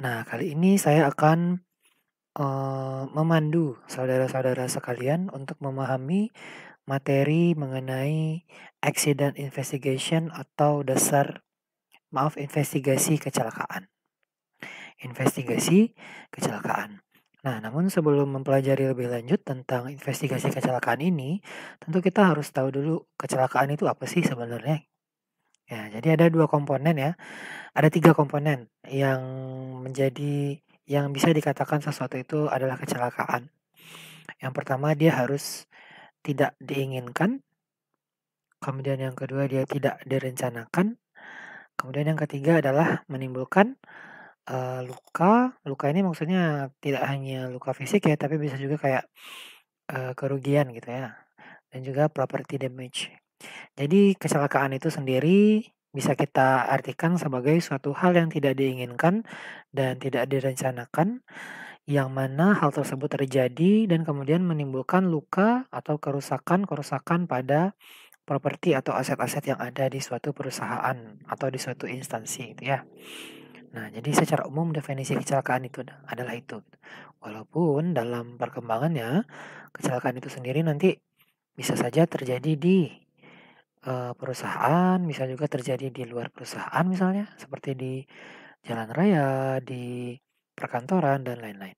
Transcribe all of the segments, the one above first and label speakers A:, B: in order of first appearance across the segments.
A: Nah, kali ini saya akan uh, memandu saudara-saudara sekalian untuk memahami materi mengenai accident investigation atau dasar maaf investigasi kecelakaan. Investigasi kecelakaan. Nah, namun sebelum mempelajari lebih lanjut tentang investigasi kecelakaan ini, tentu kita harus tahu dulu kecelakaan itu apa sih sebenarnya Ya, jadi ada dua komponen ya. Ada tiga komponen yang menjadi yang bisa dikatakan sesuatu itu adalah kecelakaan. Yang pertama dia harus tidak diinginkan. Kemudian yang kedua dia tidak direncanakan. Kemudian yang ketiga adalah menimbulkan uh, luka. Luka ini maksudnya tidak hanya luka fisik ya, tapi bisa juga kayak uh, kerugian gitu ya. Dan juga property damage. Jadi, kecelakaan itu sendiri bisa kita artikan sebagai suatu hal yang tidak diinginkan dan tidak direncanakan, yang mana hal tersebut terjadi dan kemudian menimbulkan luka atau kerusakan-kerusakan pada properti atau aset-aset yang ada di suatu perusahaan atau di suatu instansi gitu ya. Nah, jadi secara umum definisi kecelakaan itu adalah itu. Walaupun dalam perkembangannya, kecelakaan itu sendiri nanti bisa saja terjadi di Eh, perusahaan, bisa juga terjadi di luar perusahaan misalnya, seperti di jalan raya, di perkantoran, dan lain-lain.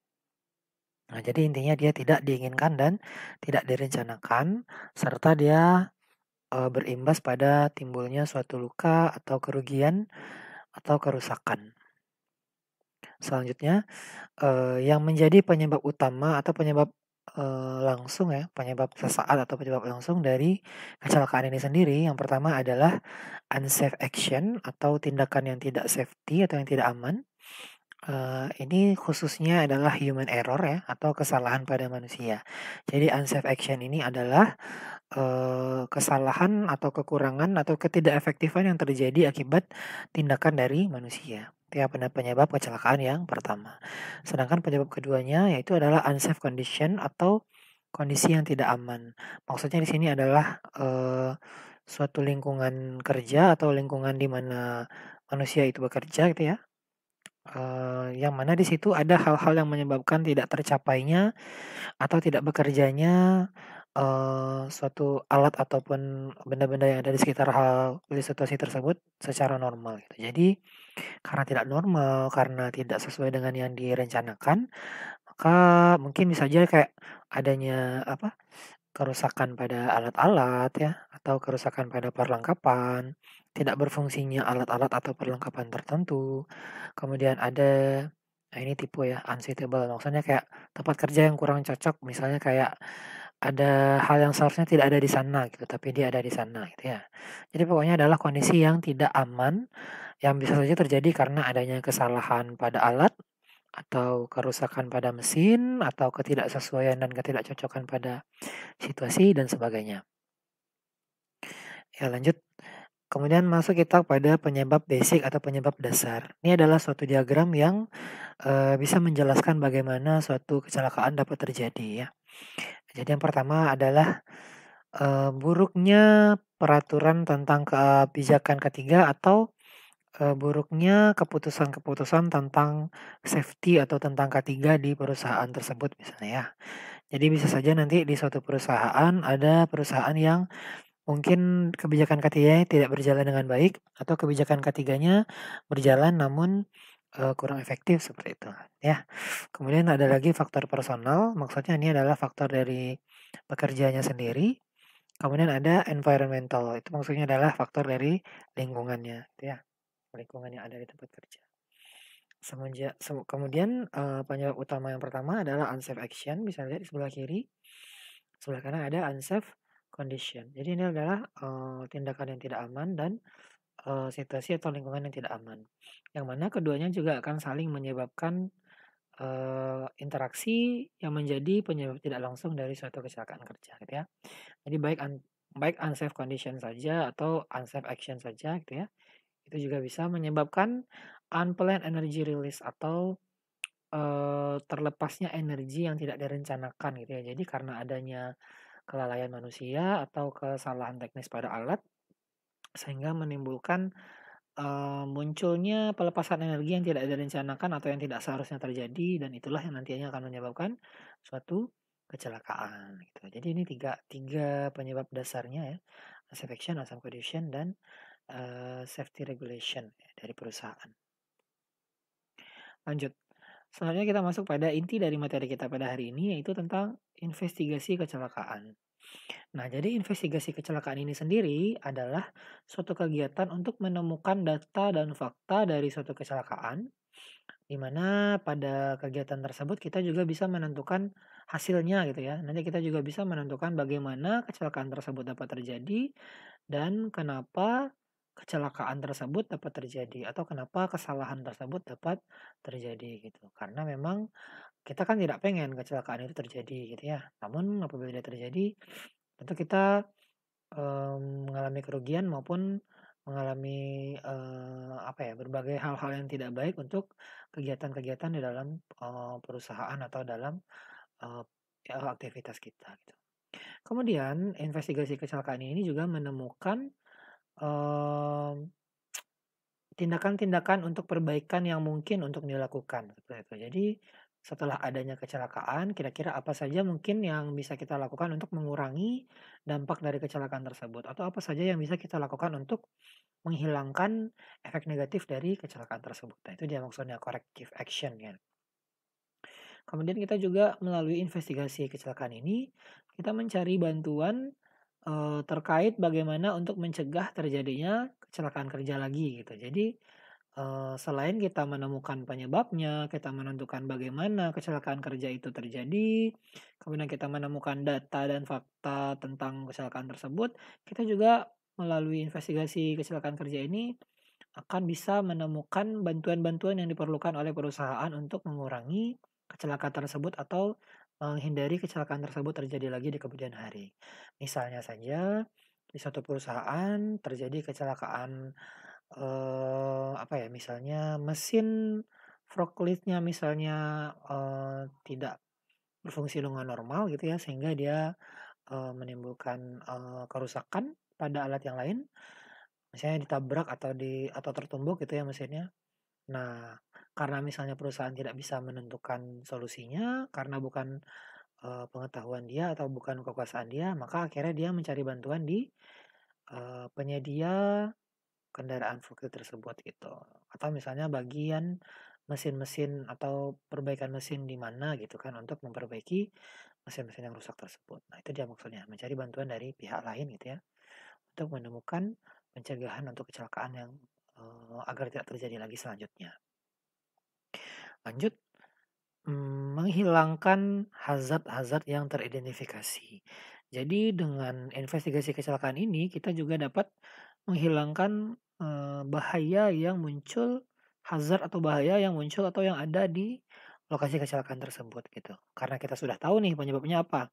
A: Nah, jadi intinya dia tidak diinginkan dan tidak direncanakan, serta dia e, berimbas pada timbulnya suatu luka atau kerugian atau kerusakan. Selanjutnya, e, yang menjadi penyebab utama atau penyebab Eh, langsung ya penyebab sesaat atau penyebab langsung dari kecelakaan ini sendiri yang pertama adalah unsafe action atau tindakan yang tidak safety atau yang tidak aman Uh, ini khususnya adalah human error ya atau kesalahan pada manusia. Jadi unsafe action ini adalah eh, kesalahan atau kekurangan atau ketidakefektifan yang terjadi akibat tindakan dari manusia ya penyebab kecelakaan yang pertama. Sedangkan penyebab keduanya yaitu adalah unsafe condition atau kondisi yang tidak aman. Maksudnya di sini adalah uh, suatu lingkungan kerja atau lingkungan di mana manusia itu bekerja gitu ya. Uh, yang mana di situ ada hal-hal yang menyebabkan tidak tercapainya atau tidak bekerjanya Eh, suatu alat ataupun benda-benda yang ada di sekitar hal situasi tersebut secara normal gitu. Jadi karena tidak normal, karena tidak sesuai dengan yang direncanakan, maka mungkin bisa saja kayak adanya apa? kerusakan pada alat-alat ya atau kerusakan pada perlengkapan, tidak berfungsinya alat-alat atau perlengkapan tertentu. Kemudian ada Nah, ini tipe ya, unsuitable. Maksudnya kayak tempat kerja yang kurang cocok, misalnya kayak ada hal yang seharusnya tidak ada di sana gitu, tapi dia ada di sana gitu ya. Jadi pokoknya adalah kondisi yang tidak aman yang bisa saja terjadi karena adanya kesalahan pada alat atau kerusakan pada mesin atau ketidaksesuaian dan ketidakcocokan pada situasi dan sebagainya. Ya lanjut. Kemudian masuk kita pada penyebab basic atau penyebab dasar. Ini adalah suatu diagram yang e, bisa menjelaskan bagaimana suatu kecelakaan dapat terjadi ya. Jadi yang pertama adalah uh, buruknya peraturan tentang kebijakan ketiga atau uh, buruknya keputusan-keputusan tentang safety atau tentang ketiga di perusahaan tersebut misalnya ya. Jadi bisa saja nanti di suatu perusahaan ada perusahaan yang mungkin kebijakan ketiga tidak berjalan dengan baik atau kebijakan ketiganya berjalan namun uh, kurang efektif seperti itu ya kemudian ada iya. lagi faktor personal maksudnya ini adalah faktor dari pekerjaannya sendiri kemudian ada environmental itu maksudnya adalah faktor dari lingkungannya gitu ya lingkungan yang ada di tempat kerja semenjak se kemudian uh, penyebab utama yang pertama adalah unsafe action bisa lihat di sebelah kiri sebelah kanan ada unsafe condition jadi ini adalah uh, tindakan yang tidak aman dan uh, situasi atau lingkungan yang tidak aman. Yang mana keduanya juga akan saling menyebabkan uh, interaksi yang menjadi penyebab tidak langsung dari suatu kecelakaan kerja gitu ya. Jadi baik un baik unsafe condition saja atau unsafe action saja gitu ya. Itu juga bisa menyebabkan unplanned energy release atau uh, terlepasnya energi yang tidak direncanakan gitu ya. Jadi karena adanya kelalaian manusia atau kesalahan teknis pada alat sehingga menimbulkan uh, munculnya pelepasan energi yang tidak direncanakan atau yang tidak seharusnya terjadi dan itulah yang nantinya akan menyebabkan suatu kecelakaan gitu. Jadi ini tiga tiga penyebab dasarnya ya asset asam condition dan uh, safety regulation dari perusahaan. Lanjut. Selanjutnya kita masuk pada inti dari materi kita pada hari ini yaitu tentang investigasi kecelakaan. Nah, jadi investigasi kecelakaan ini sendiri adalah suatu kegiatan untuk menemukan data dan fakta dari suatu kecelakaan, di mana pada kegiatan tersebut kita juga bisa menentukan hasilnya gitu ya. Nanti kita juga bisa menentukan bagaimana kecelakaan tersebut dapat terjadi dan kenapa kecelakaan tersebut dapat terjadi atau kenapa kesalahan tersebut dapat terjadi gitu karena memang kita kan tidak pengen kecelakaan itu terjadi gitu ya. Namun apabila terjadi, tentu kita um, mengalami kerugian maupun mengalami uh, apa ya berbagai hal-hal yang tidak baik untuk kegiatan-kegiatan di dalam uh, perusahaan atau dalam uh, aktivitas kita gitu. Kemudian investigasi kecelakaan ini juga menemukan mmm, tindakan-tindakan untuk perbaikan yang mungkin untuk dilakukan seperti itu. Jadi setelah adanya kecelakaan, kira-kira apa saja mungkin yang bisa kita lakukan untuk mengurangi dampak dari kecelakaan tersebut, atau apa saja yang bisa kita lakukan untuk menghilangkan efek negatif dari kecelakaan tersebut. Nah, itu dia maksudnya corrective action ya. Kemudian kita juga melalui investigasi kecelakaan ini, kita mencari bantuan e, terkait bagaimana untuk mencegah terjadinya kecelakaan kerja lagi gitu. Jadi selain kita menemukan penyebabnya, kita menentukan bagaimana kecelakaan kerja itu terjadi, kemudian kita menemukan data dan fakta tentang kecelakaan tersebut, kita juga melalui investigasi kecelakaan kerja ini akan bisa menemukan bantuan-bantuan yang diperlukan oleh perusahaan untuk mengurangi kecelakaan tersebut atau menghindari kecelakaan tersebut terjadi lagi di kemudian hari. Misalnya saja di suatu perusahaan terjadi kecelakaan uh, apa ya misalnya mesin forkliftnya misalnya uh, tidak berfungsi dengan normal gitu ya sehingga dia uh, menimbulkan uh, kerusakan pada alat yang lain misalnya ditabrak atau di atau tertumbuk gitu ya mesinnya nah karena misalnya perusahaan tidak bisa menentukan solusinya karena bukan uh, pengetahuan dia atau bukan kekuasaan dia, maka akhirnya dia mencari bantuan di uh, penyedia kendaraan forklift tersebut gitu atau misalnya bagian mesin-mesin atau perbaikan mesin di mana gitu kan untuk memperbaiki mesin-mesin yang rusak tersebut. Nah, itu dia maksudnya mencari bantuan dari pihak lain gitu ya untuk menemukan pencegahan untuk kecelakaan yang uh, agar tidak terjadi lagi selanjutnya. Lanjut hmm, menghilangkan hazard-hazard yang teridentifikasi. Jadi dengan investigasi kecelakaan ini kita juga dapat menghilangkan uh, bahaya yang muncul hazard atau bahaya yang muncul atau yang ada di lokasi kecelakaan tersebut gitu. Karena kita sudah tahu nih penyebabnya apa.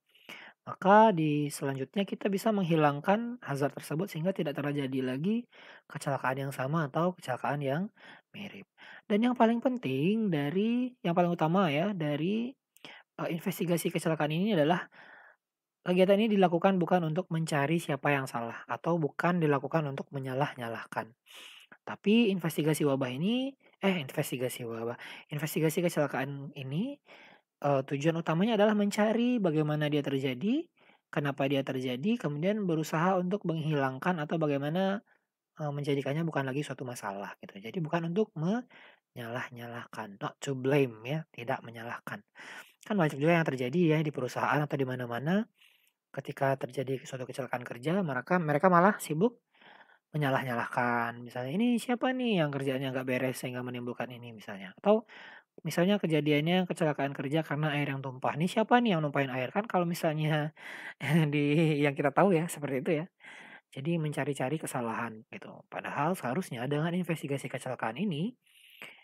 A: Maka di selanjutnya kita bisa menghilangkan hazard tersebut sehingga tidak terjadi lagi kecelakaan yang sama atau kecelakaan yang mirip. Dan yang paling penting dari yang paling utama ya dari uh, investigasi kecelakaan ini adalah Kegiatan ini dilakukan bukan untuk mencari siapa yang salah atau bukan dilakukan untuk menyalah-nyalahkan. Tapi investigasi wabah ini, eh investigasi wabah, investigasi kecelakaan ini uh, tujuan utamanya adalah mencari bagaimana dia terjadi, kenapa dia terjadi, kemudian berusaha untuk menghilangkan atau bagaimana uh, menjadikannya bukan lagi suatu masalah gitu. Jadi bukan untuk menyalah-nyalahkan, not to blame ya, tidak menyalahkan. Kan banyak juga yang terjadi ya di perusahaan atau di mana-mana ketika terjadi suatu kecelakaan kerja mereka mereka malah sibuk menyalah-nyalahkan misalnya ini siapa nih yang kerjaannya nggak beres sehingga menimbulkan ini misalnya atau misalnya kejadiannya kecelakaan kerja karena air yang tumpah nih siapa nih yang numpahin air kan kalau misalnya di yang kita tahu ya seperti itu ya jadi mencari-cari kesalahan gitu padahal seharusnya dengan investigasi kecelakaan ini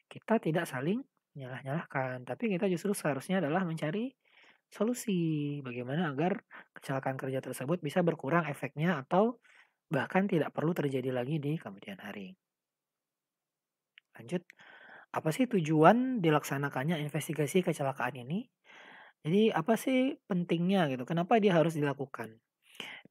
A: kita tidak saling nyalah-nyalahkan tapi kita justru seharusnya adalah mencari solusi bagaimana agar kecelakaan kerja tersebut bisa berkurang efeknya atau bahkan tidak perlu terjadi lagi di kemudian hari. Lanjut, apa sih tujuan dilaksanakannya investigasi kecelakaan ini? Jadi apa sih pentingnya gitu? Kenapa dia harus dilakukan?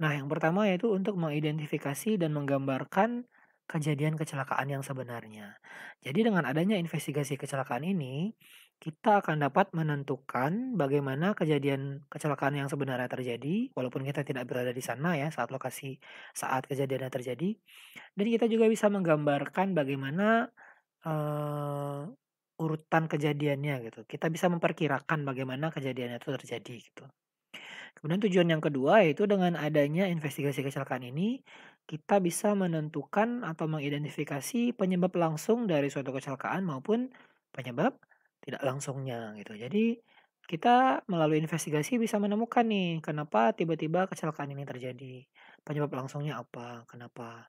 A: Nah, yang pertama yaitu untuk mengidentifikasi dan menggambarkan kejadian kecelakaan yang sebenarnya. Jadi dengan adanya investigasi kecelakaan ini, kita akan dapat menentukan bagaimana kejadian kecelakaan yang sebenarnya terjadi, walaupun kita tidak berada di sana ya saat lokasi saat kejadiannya terjadi. Dan kita juga bisa menggambarkan bagaimana uh, urutan kejadiannya gitu. Kita bisa memperkirakan bagaimana kejadian itu terjadi gitu. Kemudian tujuan yang kedua yaitu dengan adanya investigasi kecelakaan ini kita bisa menentukan atau mengidentifikasi penyebab langsung dari suatu kecelakaan maupun penyebab tidak langsungnya gitu. Jadi kita melalui investigasi bisa menemukan nih kenapa tiba-tiba kecelakaan ini terjadi. Penyebab langsungnya apa? Kenapa?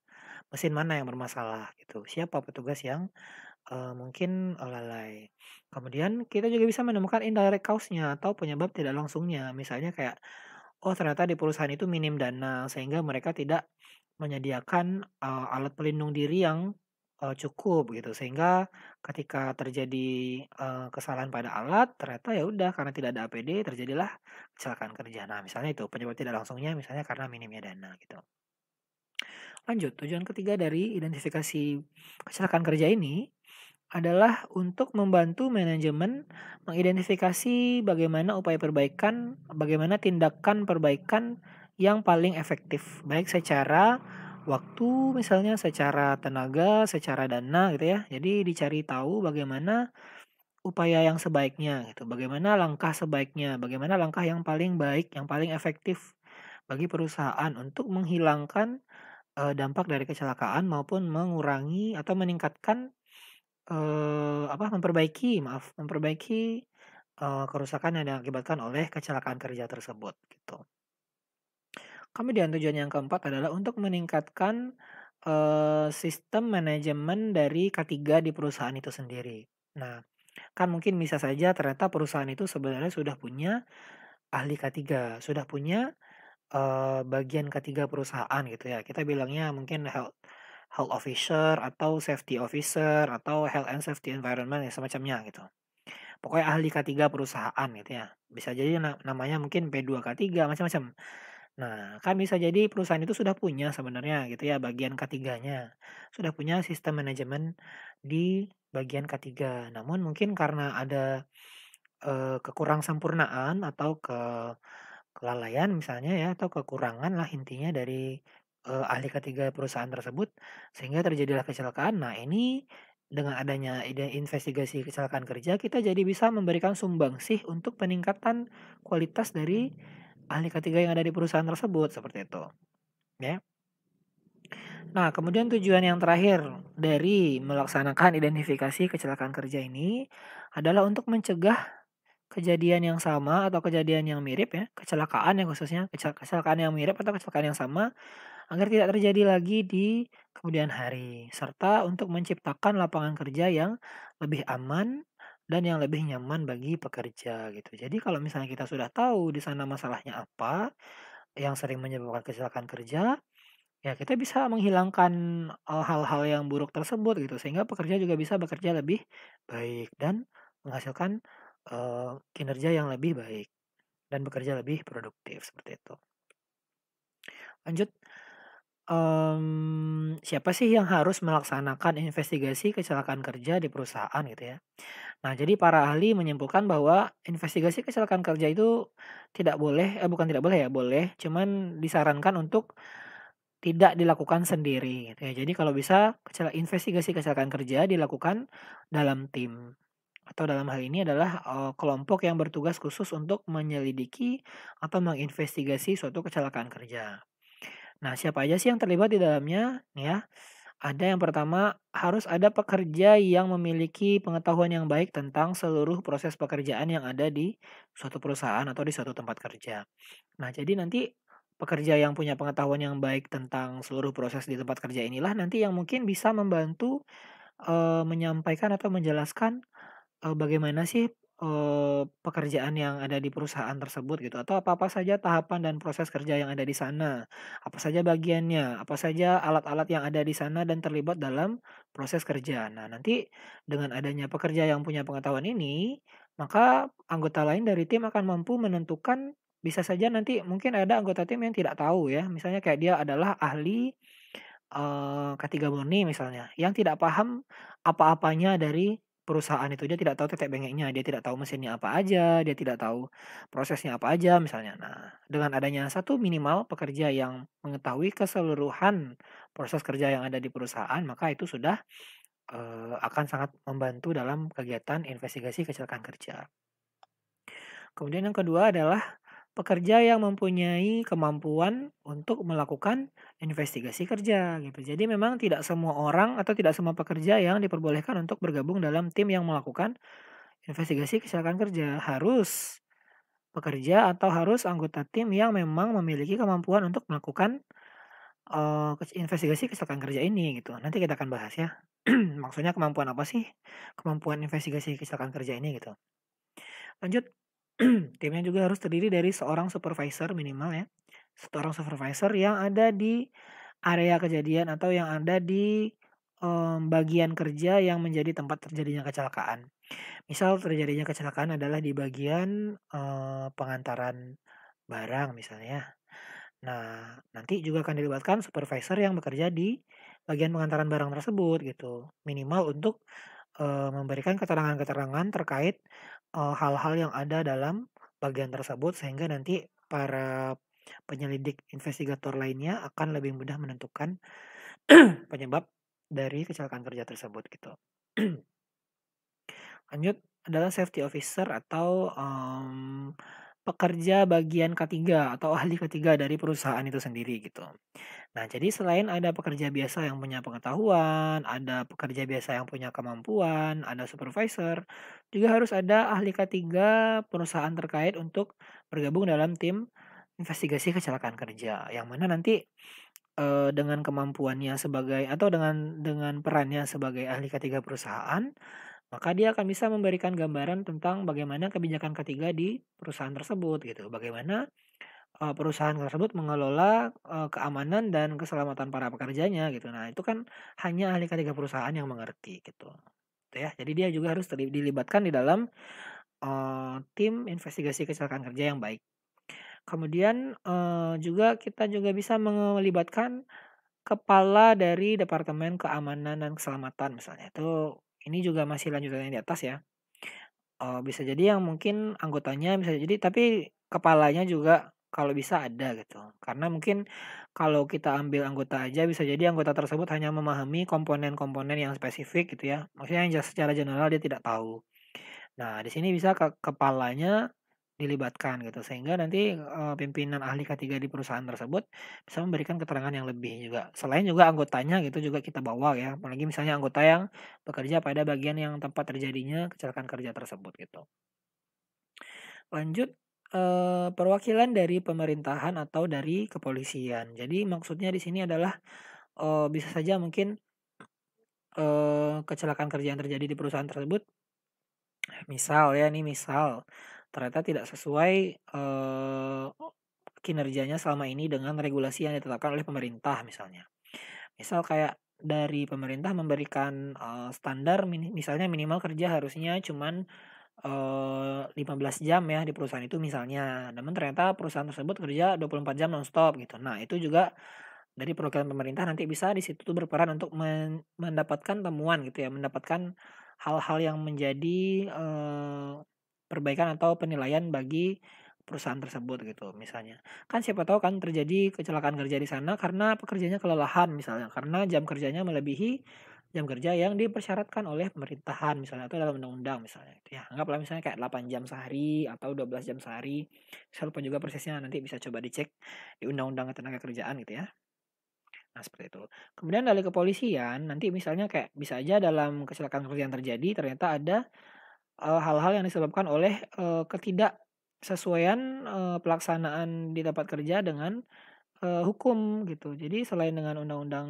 A: Mesin mana yang bermasalah gitu. Siapa petugas yang uh, mungkin lalai. Kemudian kita juga bisa menemukan indirect cause-nya atau penyebab tidak langsungnya. Misalnya kayak oh ternyata di perusahaan itu minim dana sehingga mereka tidak menyediakan uh, alat pelindung diri yang uh, cukup gitu. Sehingga ketika terjadi, uh, kesalahan pada alat, ternyata ya udah karena tidak ada APD terjadilah kecelakaan kerja. Nah, misalnya itu penyebab tidak langsungnya misalnya karena minimnya dana gitu. Lanjut, tujuan ketiga dari identifikasi kecelakaan kerja ini adalah untuk membantu manajemen mengidentifikasi bagaimana upaya perbaikan, bagaimana tindakan perbaikan yang paling efektif, baik secara waktu misalnya secara tenaga secara dana gitu ya jadi dicari tahu bagaimana upaya yang sebaiknya gitu bagaimana langkah sebaiknya bagaimana langkah yang paling baik yang paling efektif bagi perusahaan untuk menghilangkan uh, dampak dari kecelakaan maupun mengurangi atau meningkatkan uh, apa memperbaiki maaf memperbaiki uh, kerusakan yang diakibatkan oleh kecelakaan kerja tersebut gitu. Kemudian tujuan yang keempat adalah untuk meningkatkan uh, sistem manajemen dari k ketiga di perusahaan itu sendiri. Nah, kan mungkin bisa saja ternyata perusahaan itu sebenarnya sudah punya ahli K3, sudah punya uh, bagian ketiga perusahaan gitu ya. Kita bilangnya mungkin health health officer atau safety officer atau health and safety environment ya semacamnya gitu. Pokoknya ahli K3 perusahaan gitu ya. Bisa jadi namanya mungkin P2K3 macam-macam. Nah, kan bisa jadi perusahaan itu sudah punya sebenarnya gitu ya bagian ketiganya. Sudah punya sistem manajemen di bagian ketiga. Namun mungkin karena ada e, kekurang sempurnaan atau ke kelalaian misalnya ya atau kekurangan lah intinya dari e, ahli ketiga perusahaan tersebut sehingga terjadilah kecelakaan. Nah, ini dengan adanya ide investigasi kecelakaan kerja kita jadi bisa memberikan sumbangsih untuk peningkatan kualitas dari ahli ketiga yang ada di perusahaan tersebut seperti itu ya Nah, kemudian tujuan yang terakhir dari melaksanakan identifikasi kecelakaan kerja ini adalah untuk mencegah kejadian yang sama atau kejadian yang mirip ya, kecelakaan yang khususnya kecelakaan yang mirip atau kecelakaan yang sama agar tidak terjadi lagi di kemudian hari serta untuk menciptakan lapangan kerja yang lebih aman dan yang lebih nyaman bagi pekerja gitu. Jadi kalau misalnya kita sudah tahu di sana masalahnya apa yang sering menyebabkan kecelakaan kerja, ya kita bisa menghilangkan eh, hal-hal yang buruk tersebut gitu sehingga pekerja juga bisa bekerja lebih baik dan menghasilkan uh, kinerja yang lebih baik dan bekerja lebih produktif seperti itu. Lanjut um, siapa sih yang harus melaksanakan investigasi kecelakaan kerja di perusahaan gitu ya. Nah, jadi para ahli menyimpulkan bahwa investigasi kecelakaan kerja itu tidak boleh eh bukan tidak boleh ya, boleh, cuman disarankan untuk tidak dilakukan sendiri gitu ya. Jadi kalau bisa investigasi kecelakaan kerja dilakukan dalam tim atau dalam hal ini adalah uh, kelompok yang bertugas khusus untuk menyelidiki atau menginvestigasi suatu kecelakaan kerja. Nah, siapa aja sih yang terlibat di dalamnya? Ya, ada yang pertama harus ada pekerja yang memiliki pengetahuan yang baik tentang seluruh proses pekerjaan yang ada di suatu perusahaan atau di suatu tempat kerja. Nah, jadi nanti pekerja yang punya pengetahuan yang baik tentang seluruh proses di tempat kerja inilah nanti yang mungkin bisa membantu e, menyampaikan atau menjelaskan e, bagaimana sih pekerjaan yang ada di perusahaan tersebut gitu atau apa-apa saja tahapan dan proses kerja yang ada di sana. Apa saja bagiannya, apa saja alat-alat yang ada di sana dan terlibat dalam proses kerja. Nah, nanti dengan adanya pekerja yang punya pengetahuan ini, maka anggota lain dari tim akan mampu menentukan bisa saja nanti mungkin ada anggota tim yang tidak tahu ya. Misalnya kayak dia adalah ahli eh, ketiga murni misalnya yang tidak paham apa-apanya dari perusahaan itu dia tidak tahu tetek bengeknya, dia tidak tahu mesinnya apa aja, dia tidak tahu prosesnya apa aja misalnya. Nah, dengan adanya satu minimal pekerja yang mengetahui keseluruhan proses kerja yang ada di perusahaan, maka itu sudah uh, akan sangat membantu dalam kegiatan investigasi kecelakaan kerja. Kemudian yang kedua adalah pekerja yang mempunyai kemampuan untuk melakukan investigasi kerja gitu. Jadi memang tidak semua orang atau tidak semua pekerja yang diperbolehkan untuk bergabung dalam tim yang melakukan investigasi kecelakaan kerja. Harus pekerja atau harus anggota tim yang memang memiliki kemampuan untuk melakukan uh, investigasi kecelakaan kerja ini gitu. Nanti kita akan bahas ya. Maksudnya kemampuan apa sih? Kemampuan investigasi kecelakaan kerja ini gitu. Lanjut Timnya juga harus terdiri dari seorang supervisor minimal ya. Seorang supervisor yang ada di area kejadian atau yang ada di um, bagian kerja yang menjadi tempat terjadinya kecelakaan. Misal terjadinya kecelakaan adalah di bagian um, pengantaran barang misalnya. Ya. Nah, nanti juga akan dilibatkan supervisor yang bekerja di bagian pengantaran barang tersebut gitu. Minimal untuk memberikan keterangan-keterangan terkait Eh, hal-hal yang ada dalam bagian tersebut sehingga nanti para penyelidik investigator lainnya akan lebih mudah menentukan penyebab dari kecelakaan kerja tersebut gitu. Lanjut adalah safety officer atau um, pekerja bagian ketiga atau ahli ketiga dari perusahaan itu sendiri gitu. Nah, jadi selain ada pekerja biasa yang punya pengetahuan, ada pekerja biasa yang punya kemampuan, ada supervisor, juga harus ada ahli ketiga perusahaan terkait untuk bergabung dalam tim investigasi kecelakaan kerja. Yang mana nanti eh, dengan kemampuannya sebagai atau dengan dengan perannya sebagai ahli ketiga perusahaan maka dia akan bisa memberikan gambaran tentang bagaimana kebijakan ketiga di perusahaan tersebut gitu. Bagaimana uh, perusahaan tersebut mengelola uh, keamanan dan keselamatan para pekerjanya gitu. Nah, itu kan hanya ahli ketiga perusahaan yang mengerti gitu. Tuh gitu ya. Jadi dia juga harus dilibatkan di dalam uh, tim investigasi kecelakaan kerja yang baik. Kemudian uh, juga kita juga bisa melibatkan kepala dari departemen keamanan dan keselamatan misalnya itu ini juga masih lanjutannya di atas ya uh, bisa jadi yang mungkin anggotanya bisa jadi tapi kepalanya juga kalau bisa ada gitu karena mungkin kalau kita ambil anggota aja bisa jadi anggota tersebut hanya memahami komponen-komponen yang spesifik gitu ya maksudnya yang secara general dia tidak tahu nah di sini bisa ke kepalanya dilibatkan gitu sehingga nanti uh, pimpinan ahli ketiga di perusahaan tersebut bisa memberikan keterangan yang lebih juga selain juga anggotanya gitu juga kita bawa ya apalagi misalnya anggota yang bekerja pada bagian yang tempat terjadinya kecelakaan kerja tersebut gitu lanjut perwakilan dari pemerintahan atau dari kepolisian jadi maksudnya di sini adalah bisa saja mungkin kecelakaan kerja yang terjadi di perusahaan tersebut misal ya nih misal ternyata tidak sesuai eh, kinerjanya selama ini dengan regulasi yang ditetapkan oleh pemerintah misalnya. Misal kayak dari pemerintah memberikan uh, standar misalnya minimal kerja harusnya cuman uh, 15 jam ya di perusahaan itu misalnya. Namun ternyata perusahaan tersebut kerja 24 jam nonstop gitu. Nah, itu juga dari program pemerintah nanti bisa di situ tuh berperan untuk men mendapatkan temuan gitu ya, mendapatkan hal-hal yang menjadi uh, perbaikan atau penilaian bagi perusahaan tersebut gitu misalnya kan siapa tahu kan terjadi kecelakaan kerja di sana karena pekerjanya kelelahan misalnya karena jam kerjanya melebihi jam kerja yang dipersyaratkan oleh pemerintahan misalnya atau dalam undang-undang misalnya gitu ya anggaplah misalnya kayak 8 jam sehari atau 12 jam sehari saya lupa juga persisnya nanti bisa coba dicek di undang-undang ketenaga kerjaan gitu ya Nah seperti itu. Kemudian dari kepolisian nanti misalnya kayak bisa aja dalam kecelakaan kerja yang terjadi ternyata ada Eh, hal-hal yang disebabkan oleh eh, ketidaksesuaian eh, pelaksanaan di tempat kerja dengan hukum gitu. Jadi selain dengan undang-undang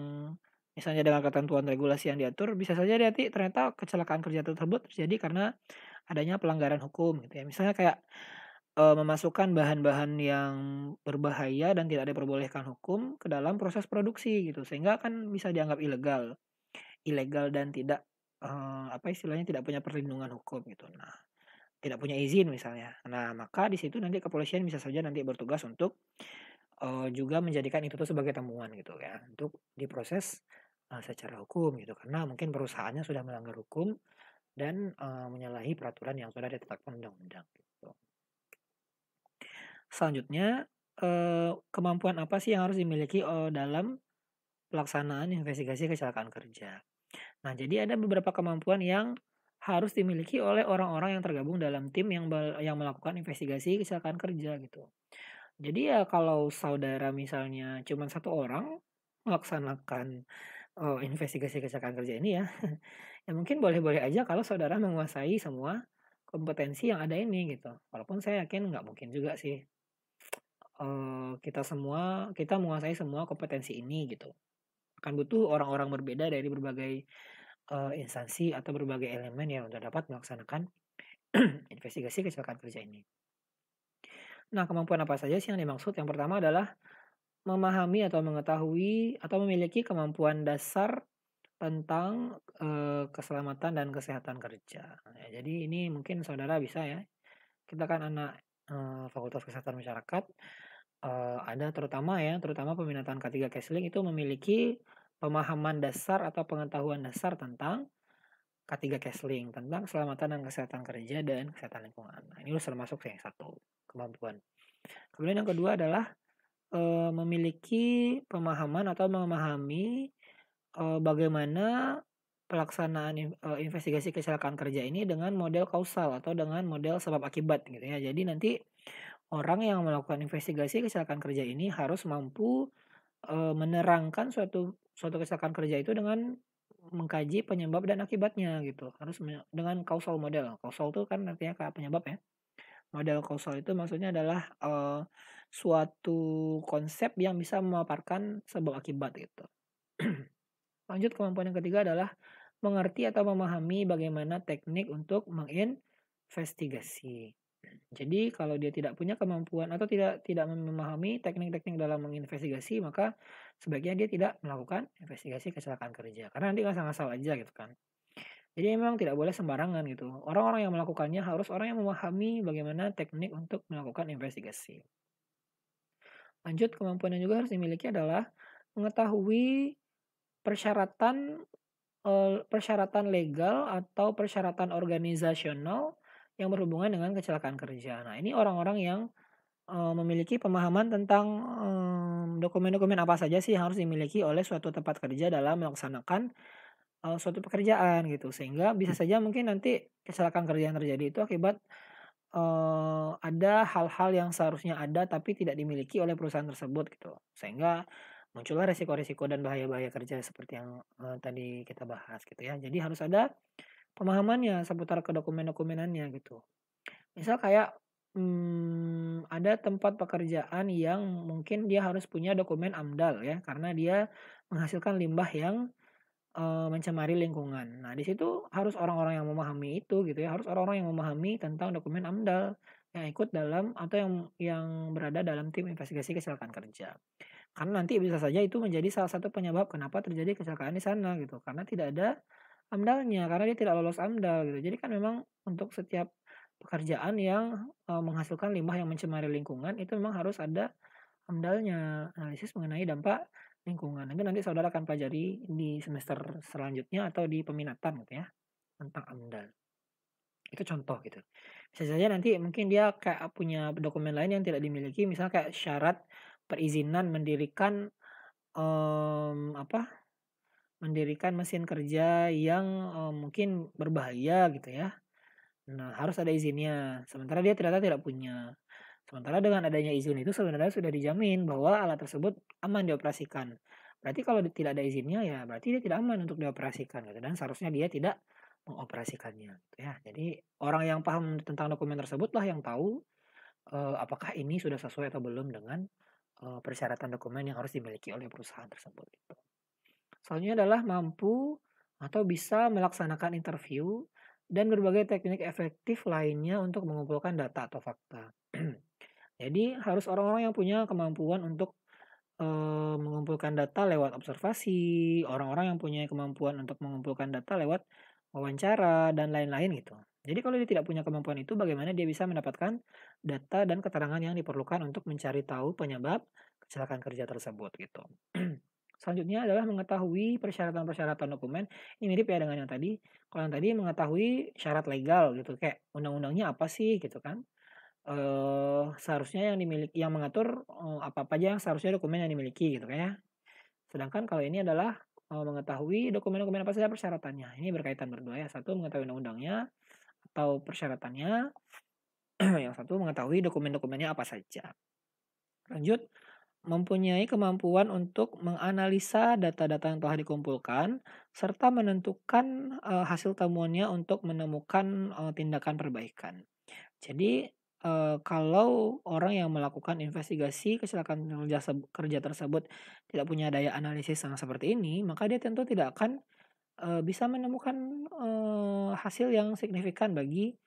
A: misalnya dengan ketentuan regulasi yang diatur bisa saja nanti ternyata kecelakaan kerja tersebut terjadi karena adanya pelanggaran hukum gitu ya misalnya kayak uh, memasukkan bahan-bahan yang berbahaya dan tidak diperbolehkan hukum ke dalam proses produksi gitu sehingga kan bisa dianggap ilegal ilegal dan tidak uh, apa istilahnya tidak punya perlindungan hukum gitu. Nah, tidak punya izin misalnya. Nah, maka di situ nanti kepolisian bisa saja nanti bertugas untuk uh, juga menjadikan itu tuh sebagai temuan gitu ya untuk diproses uh, secara hukum gitu karena mungkin perusahaannya sudah melanggar hukum dan uh, menyalahi peraturan yang sudah ditetapkan undang-undang gitu. Selanjutnya kemampuan apa sih yang harus dimiliki dalam pelaksanaan investigasi kecelakaan kerja? Nah, jadi ada beberapa kemampuan yang harus dimiliki oleh orang-orang yang tergabung dalam tim yang yang melakukan investigasi kecelakaan kerja gitu. Jadi ya kalau saudara misalnya cuma satu orang melaksanakan oh, investigasi kecelakaan kerja ini ya, ya mungkin boleh-boleh aja kalau saudara menguasai semua kompetensi yang ada ini gitu. Walaupun saya yakin nggak mungkin juga sih uh, kita semua kita menguasai semua kompetensi ini gitu. Akan butuh orang-orang berbeda dari berbagai uh, instansi atau berbagai elemen yang sudah dapat melaksanakan investigasi kecelakaan kerja ini. Nah, kemampuan apa saja sih yang dimaksud? Yang pertama adalah memahami atau mengetahui atau memiliki kemampuan dasar tentang e, keselamatan dan kesehatan kerja. Ya, jadi ini mungkin saudara bisa ya. Kita kan anak e, Fakultas Kesehatan Masyarakat e, ada terutama ya, terutama peminatan K3 Kesling itu memiliki pemahaman dasar atau pengetahuan dasar tentang ketiga casling tentang keselamatan dan kesehatan kerja dan kesehatan lingkungan. Nah, ini sudah termasuk yang satu kemampuan. Kemudian yang kedua adalah e, memiliki pemahaman atau memahami e, bagaimana pelaksanaan e, investigasi kecelakaan kerja ini dengan model kausal atau dengan model sebab akibat gitu ya. Jadi nanti orang yang melakukan investigasi kecelakaan kerja ini harus mampu e, menerangkan suatu suatu kecelakaan kerja itu dengan mengkaji penyebab dan akibatnya gitu harus dengan causal model causal itu kan artinya kayak penyebab ya model causal itu maksudnya adalah uh, suatu konsep yang bisa memaparkan sebab akibat gitu lanjut kemampuan yang ketiga adalah mengerti atau memahami bagaimana teknik untuk menginvestigasi jadi kalau dia tidak punya kemampuan atau tidak tidak memahami teknik-teknik dalam menginvestigasi, maka sebaiknya dia tidak melakukan investigasi kecelakaan kerja karena nanti nggak salah aja gitu kan. Jadi memang tidak boleh sembarangan gitu. Orang-orang yang melakukannya harus orang yang memahami bagaimana teknik untuk melakukan investigasi. Lanjut, kemampuan yang juga harus dimiliki adalah mengetahui persyaratan eh, persyaratan legal atau persyaratan organisasional yang berhubungan dengan kecelakaan kerja. Nah, ini orang-orang yang uh, memiliki pemahaman tentang mmm, dokumen-dokumen apa saja sih yang harus dimiliki oleh suatu tempat kerja dalam melaksanakan uh, suatu pekerjaan gitu. Sehingga bisa hmm. saja mungkin nanti kecelakaan kerja yang terjadi itu akibat uh, ada hal-hal yang seharusnya ada tapi tidak dimiliki oleh perusahaan tersebut gitu. Sehingga muncullah resiko-resiko dan bahaya-bahaya kerja seperti yang uh, tadi kita bahas gitu ya. Jadi harus ada pemahamannya seputar kedokumen-dokumenannya gitu. Misal kayak hmm, ada tempat pekerjaan yang mungkin dia harus punya dokumen AMDAL ya karena dia menghasilkan limbah yang e, mencemari lingkungan. Nah, di situ harus orang-orang yang memahami itu gitu ya, harus orang-orang yang memahami tentang dokumen AMDAL yang ikut dalam atau yang yang berada dalam tim investigasi kecelakaan kerja. Karena nanti bisa saja itu menjadi salah satu penyebab kenapa terjadi kecelakaan di sana gitu. Karena tidak ada AMDALnya karena dia tidak lolos AMDAL gitu. Jadi kan memang untuk setiap pekerjaan yang uh, menghasilkan limbah yang mencemari lingkungan itu memang harus ada AMDALnya analisis mengenai dampak lingkungan. Itu nanti saudara akan pelajari di semester selanjutnya atau di peminatan gitu ya tentang AMDAL. Itu contoh gitu. Bisa saja nanti mungkin dia kayak punya dokumen lain yang tidak dimiliki misalnya kayak syarat perizinan mendirikan um, apa mendirikan mesin kerja yang uh, mungkin berbahaya gitu ya. Nah, harus ada izinnya. Sementara dia ternyata tidak punya. Sementara dengan adanya izin itu sebenarnya sudah dijamin bahwa alat tersebut aman dioperasikan. Berarti kalau tidak ada izinnya ya berarti dia tidak aman untuk dioperasikan gitu dan seharusnya dia tidak mengoperasikannya gitu ya. Jadi orang yang paham tentang dokumen tersebut tersebutlah yang tahu uh, apakah ini sudah sesuai atau belum dengan persyaratan dokumen yang harus dimiliki oleh perusahaan tersebut gitu. Selanjutnya adalah mampu atau bisa melaksanakan interview dan berbagai teknik efektif lainnya untuk mengumpulkan data atau fakta. Jadi harus orang-orang yang punya kemampuan untuk e, mengumpulkan data lewat observasi, orang-orang yang punya kemampuan untuk mengumpulkan data lewat wawancara dan lain-lain gitu. Jadi kalau dia tidak punya kemampuan itu bagaimana dia bisa mendapatkan data dan keterangan yang diperlukan untuk mencari tahu penyebab kecelakaan kerja tersebut gitu. Selanjutnya adalah mengetahui persyaratan-persyaratan dokumen. Ini mirip ya dengan yang tadi. Kalau yang tadi mengetahui syarat legal gitu, kayak undang-undangnya apa sih gitu kan. Eh seharusnya yang dimiliki yang mengatur eh, apa apa aja yang seharusnya dokumen yang dimiliki gitu kan ya. Sedangkan kalau ini adalah eh, mengetahui dokumen-dokumen apa saja persyaratannya. Ini berkaitan berdua ya. Satu mengetahui undang-undangnya atau persyaratannya. yang satu mengetahui dokumen-dokumennya apa saja. Lanjut, mempunyai kemampuan untuk menganalisa data-data yang telah dikumpulkan serta menentukan uh, hasil temuannya untuk menemukan uh, tindakan perbaikan. Jadi uh, kalau orang yang melakukan investigasi kecelakaan kerja, kerja tersebut tidak punya daya analisis yang seperti ini, maka dia tentu tidak akan uh, bisa menemukan uh, hasil yang signifikan bagi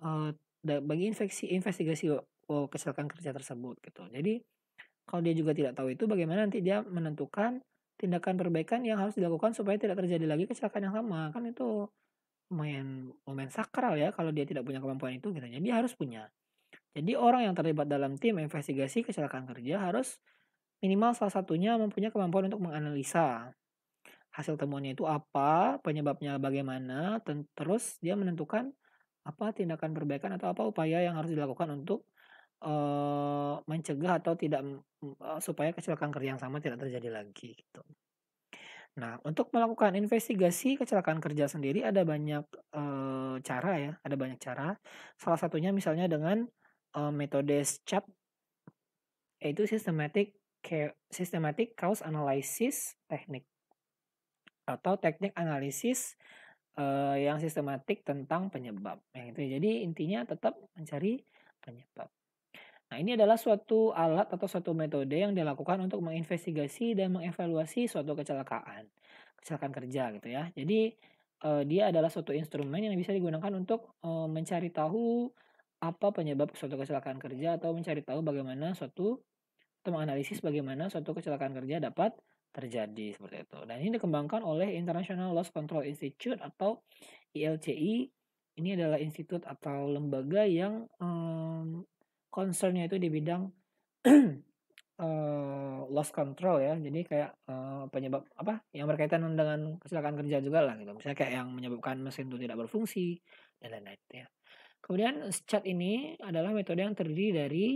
A: uh, bagi infeksi investigasi oh, kecelakaan kerja tersebut gitu. Jadi kalau dia juga tidak tahu itu, bagaimana nanti dia menentukan tindakan perbaikan yang harus dilakukan supaya tidak terjadi lagi kecelakaan yang sama? Kan itu lumayan momen sakral ya kalau dia tidak punya kemampuan itu gitu. Jadi harus punya. Jadi orang yang terlibat dalam tim investigasi kecelakaan kerja harus minimal salah satunya mempunyai kemampuan untuk menganalisa hasil temuannya itu apa, penyebabnya bagaimana, terus dia menentukan apa tindakan perbaikan atau apa upaya yang harus dilakukan untuk uh, mencegah atau tidak uh, supaya kecelakaan kerja yang sama tidak terjadi lagi gitu. Nah, untuk melakukan investigasi kecelakaan kerja sendiri ada banyak e, cara ya, ada banyak cara. Salah satunya misalnya dengan e, metode SCAP yaitu systematic systematic cause analysis teknik atau teknik analisis e, yang sistematik tentang penyebab. Yang itu jadi intinya tetap mencari penyebab. Nah, ini adalah suatu alat atau suatu metode yang dilakukan untuk menginvestigasi dan mengevaluasi suatu kecelakaan, kecelakaan kerja gitu ya. Jadi uh, dia adalah suatu instrumen yang bisa digunakan untuk uh, mencari tahu apa penyebab suatu kecelakaan kerja atau mencari tahu bagaimana suatu atau menganalisis bagaimana suatu kecelakaan kerja dapat terjadi seperti itu. Dan ini dikembangkan oleh International Loss Control Institute atau ILCI. Ini adalah institut atau lembaga yang um, concernnya itu di bidang uh, loss control ya jadi kayak uh, penyebab apa yang berkaitan dengan kecelakaan kerja juga lah gitu misalnya kayak yang menyebabkan mesin itu tidak berfungsi dan lain-lain ya kemudian chat ini adalah metode yang terdiri dari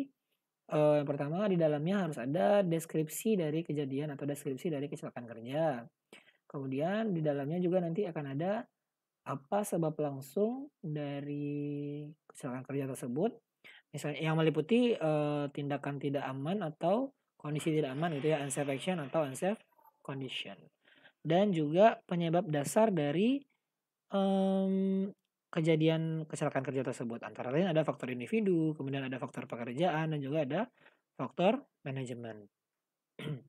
A: uh, yang pertama di dalamnya harus ada deskripsi dari kejadian atau deskripsi dari kecelakaan kerja kemudian di dalamnya juga nanti akan ada apa sebab langsung dari kecelakaan kerja tersebut misalnya yang meliputi uh, tindakan tidak aman atau kondisi tidak aman itu ya unsafe action atau unsafe condition dan juga penyebab dasar dari um, kejadian kecelakaan kerja tersebut antara lain ada faktor individu kemudian ada faktor pekerjaan dan juga ada faktor manajemen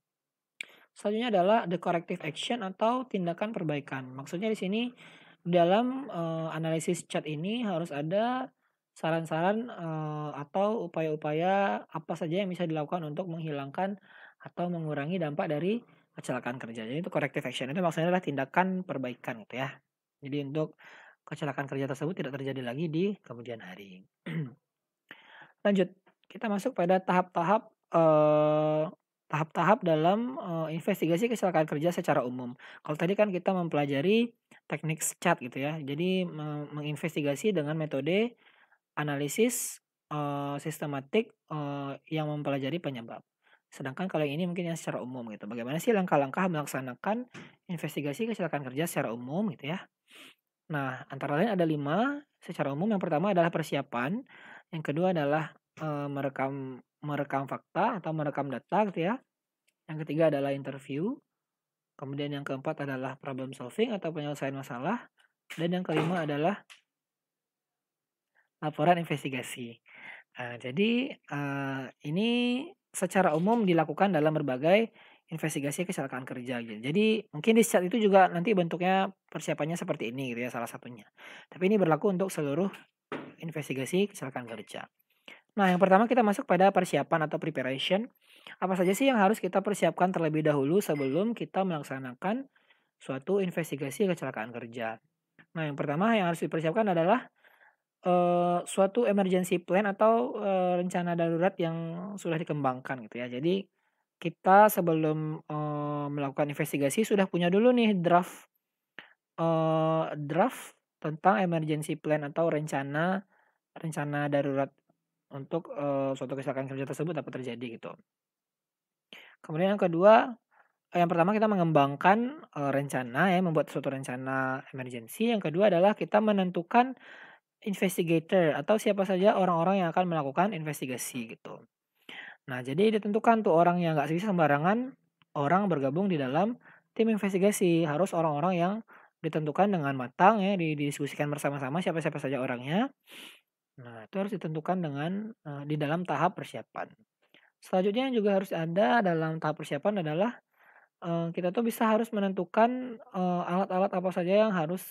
A: selanjutnya adalah the corrective action atau tindakan perbaikan maksudnya di sini dalam uh, analisis chat ini harus ada Saran-saran uh, atau upaya-upaya apa saja yang bisa dilakukan untuk menghilangkan atau mengurangi dampak dari kecelakaan kerja. Jadi itu corrective action itu maksudnya adalah tindakan perbaikan gitu ya. Jadi untuk kecelakaan kerja tersebut tidak terjadi lagi di kemudian hari. Lanjut, kita masuk pada tahap-tahap tahap tahap-tahap dalam uh, investigasi kecelakaan kerja secara umum. Kalau tadi kan kita mempelajari teknik SCAT gitu ya. Jadi menginvestigasi dengan metode analisis uh, sistematik uh, yang mempelajari penyebab. Sedangkan kalau ini mungkin yang secara umum gitu. Bagaimana sih langkah-langkah melaksanakan investigasi kecelakaan kerja secara umum gitu ya. Nah, antara lain ada lima secara umum. Yang pertama adalah persiapan. Yang kedua adalah e, merekam merekam fakta atau merekam data gitu ya. Yang ketiga adalah interview. Kemudian yang keempat adalah problem solving atau penyelesaian masalah. Dan yang kelima adalah laporan investigasi. Nah, jadi uh, ini secara umum dilakukan dalam berbagai investigasi kecelakaan kerja gitu. Jadi mungkin di saat itu juga nanti bentuknya persiapannya seperti ini gitu ya salah satunya. Tapi ini berlaku untuk seluruh investigasi kecelakaan kerja. Nah, yang pertama kita masuk pada persiapan atau preparation. Apa saja sih yang harus kita persiapkan terlebih dahulu sebelum kita melaksanakan suatu investigasi kecelakaan kerja? Nah, yang pertama yang harus dipersiapkan adalah uh, suatu emergency plan atau uh, rencana darurat yang sudah dikembangkan gitu ya. Jadi kita sebelum uh, melakukan investigasi sudah punya dulu nih draft uh, draft tentang emergency plan atau rencana rencana darurat untuk uh, suatu kecelakaan kerja tersebut dapat terjadi gitu. Kemudian yang kedua, yang pertama kita mengembangkan uh, rencana ya, membuat suatu rencana emergency. Yang kedua adalah kita menentukan investigator atau siapa saja orang-orang yang akan melakukan investigasi gitu. Nah, jadi ditentukan tuh orang yang nggak bisa sembarangan orang bergabung di dalam tim investigasi harus orang-orang yang ditentukan dengan matang ya didiskusikan bersama-sama siapa-siapa saja orangnya. Nah, itu harus ditentukan dengan uh, di dalam tahap persiapan. Selanjutnya yang juga harus ada dalam tahap persiapan adalah uh, kita tuh bisa harus menentukan eh, alat-alat uh, alat -alat apa saja yang harus